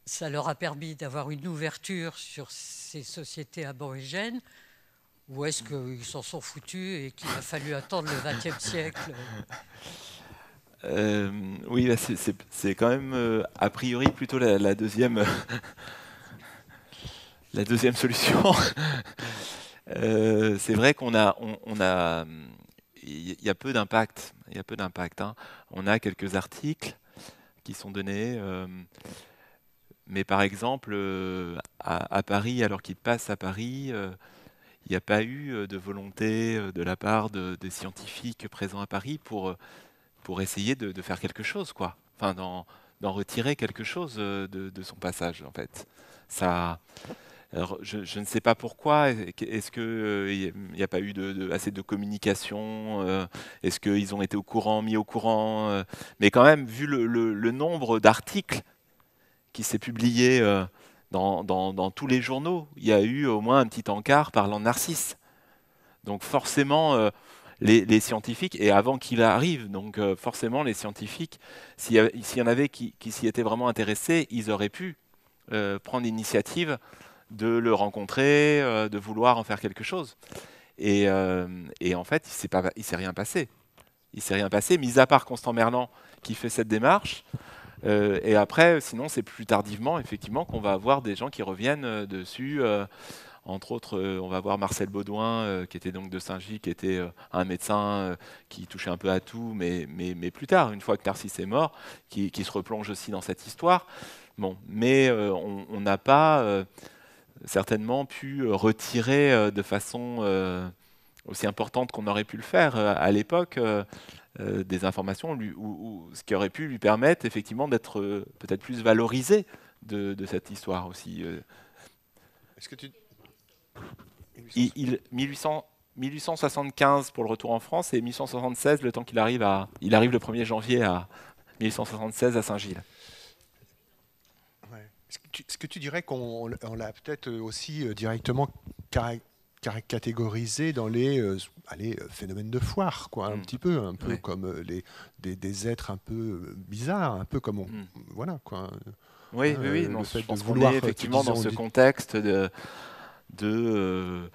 Speaker 3: ça leur a permis d'avoir une ouverture sur ces sociétés aborigènes ou est-ce qu'ils s'en sont foutus et qu'il a fallu attendre le XXe siècle
Speaker 2: Euh, oui, bah, c'est quand même euh, a priori plutôt la, deuxième la deuxième solution. Euh, c'est vrai qu'on a on, a il y a peu d'impact, il a peu d'impact. Hein. On a quelques articles qui sont donnés, mais par exemple à, Paris, alors qu'il passe à Paris. il n'y a pas eu de volonté de la part des scientifiques présents à Paris pour pour essayer de, faire quelque chose, quoi. Enfin, d'en retirer quelque chose euh, de, son passage, en fait. Ça, je, ne sais pas pourquoi. Est-ce qu'il n'y euh, a pas eu de, assez de communication euh, Est-ce qu'ils ont été au courant, mis au courant Mais quand même, vu le, nombre d'articles qui s'est publié dans, dans, dans, tous les journaux, il y a eu au moins un petit encart parlant de Narcisse. Donc forcément, les, scientifiques, et avant qu'il arrive. Donc euh, forcément, les scientifiques, s'il y, en avait qui, s'y étaient vraiment intéressés, ils auraient pu euh, prendre l'initiative de le rencontrer, euh, de vouloir en faire quelque chose. Et, en fait, il ne s'est rien passé. Il s'est rien passé, mis à part Constant Merlan qui fait cette démarche. et après, sinon, c'est plus tardivement, effectivement, qu'on va avoir des gens qui reviennent dessus entre autres, euh, on va voir Marcel Baudouin, euh, qui était donc de Saint-Gilles, qui était euh, un médecin qui touchait un peu à tout, mais, mais, mais plus tard, une fois que Narcisse est mort, qui, se replonge aussi dans cette histoire. Bon, mais on n'a pas certainement pu retirer de façon aussi importante qu'on aurait pu le faire à l'époque des informations, ou, ce qui aurait pu lui permettre effectivement d'être peut-être plus valorisé de, cette histoire aussi. Est-ce que tu 1875 pour le retour en France et 1876 le temps qu'il arrive à, il arrive le 1er janvier à 1876 à Saint-Gilles.
Speaker 1: Est-ce que, tu dirais qu'on l'a peut-être aussi euh, directement catégorisé dans les euh, euh, phénomènes de foire, quoi, un hmm. petit peu, un peu comme les, des, êtres un peu bizarres, un peu comme hmm. voilà quoi. Oui, oui, oui, je effectivement dans ce
Speaker 2: contexte de euh,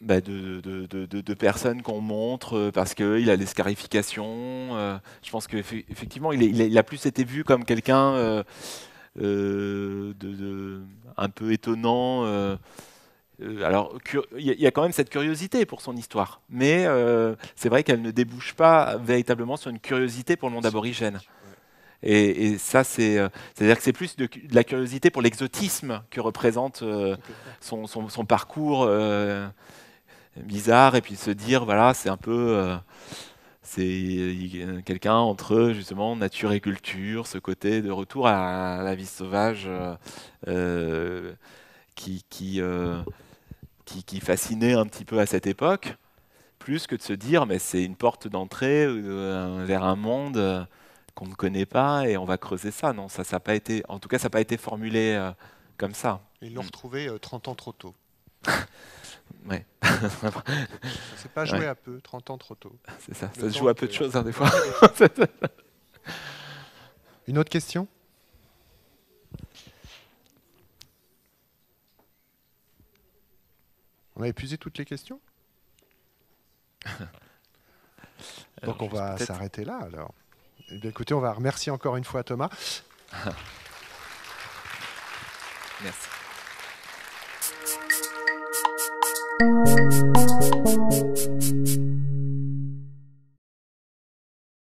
Speaker 2: bah, de, de, personnes qu'on montre euh, parce qu'il a les scarifications. Euh, je pense qu'effectivement, il, il, a plus été vu comme quelqu'un un peu étonnant alors, il y a quand même cette curiosité pour son histoire, mais c'est vrai qu'elle ne débouche pas véritablement sur une curiosité pour le monde aborigène. Et, ça, c'est, euh, à dire que c'est plus de, la curiosité pour l'exotisme que représente euh, son, parcours euh, bizarre, et puis se dire, voilà, c'est un peu. c'est quelqu'un entre justement nature et culture, ce côté de retour à la vie sauvage qui, qui, qui, qui, fascinait un petit peu à cette époque, plus que de se dire mais c'est une porte d'entrée vers un monde qu'on ne connaît pas et on va creuser ça. Non, ça, n'a pas été, en tout cas, ça n'a pas été formulé euh, comme ça.
Speaker 1: Ils l'ont hmm. retrouvé 30 euh, ans trop tôt. ouais. s'est pas joué à peu, 30 ans trop tôt. C'est ça, ça se joue à peu de choses, hein, des fois. Une autre question On a épuisé toutes les questions euh, Donc on va s'arrêter là alors. Eh écoutez, on va remercier encore une fois Thomas.
Speaker 2: Merci.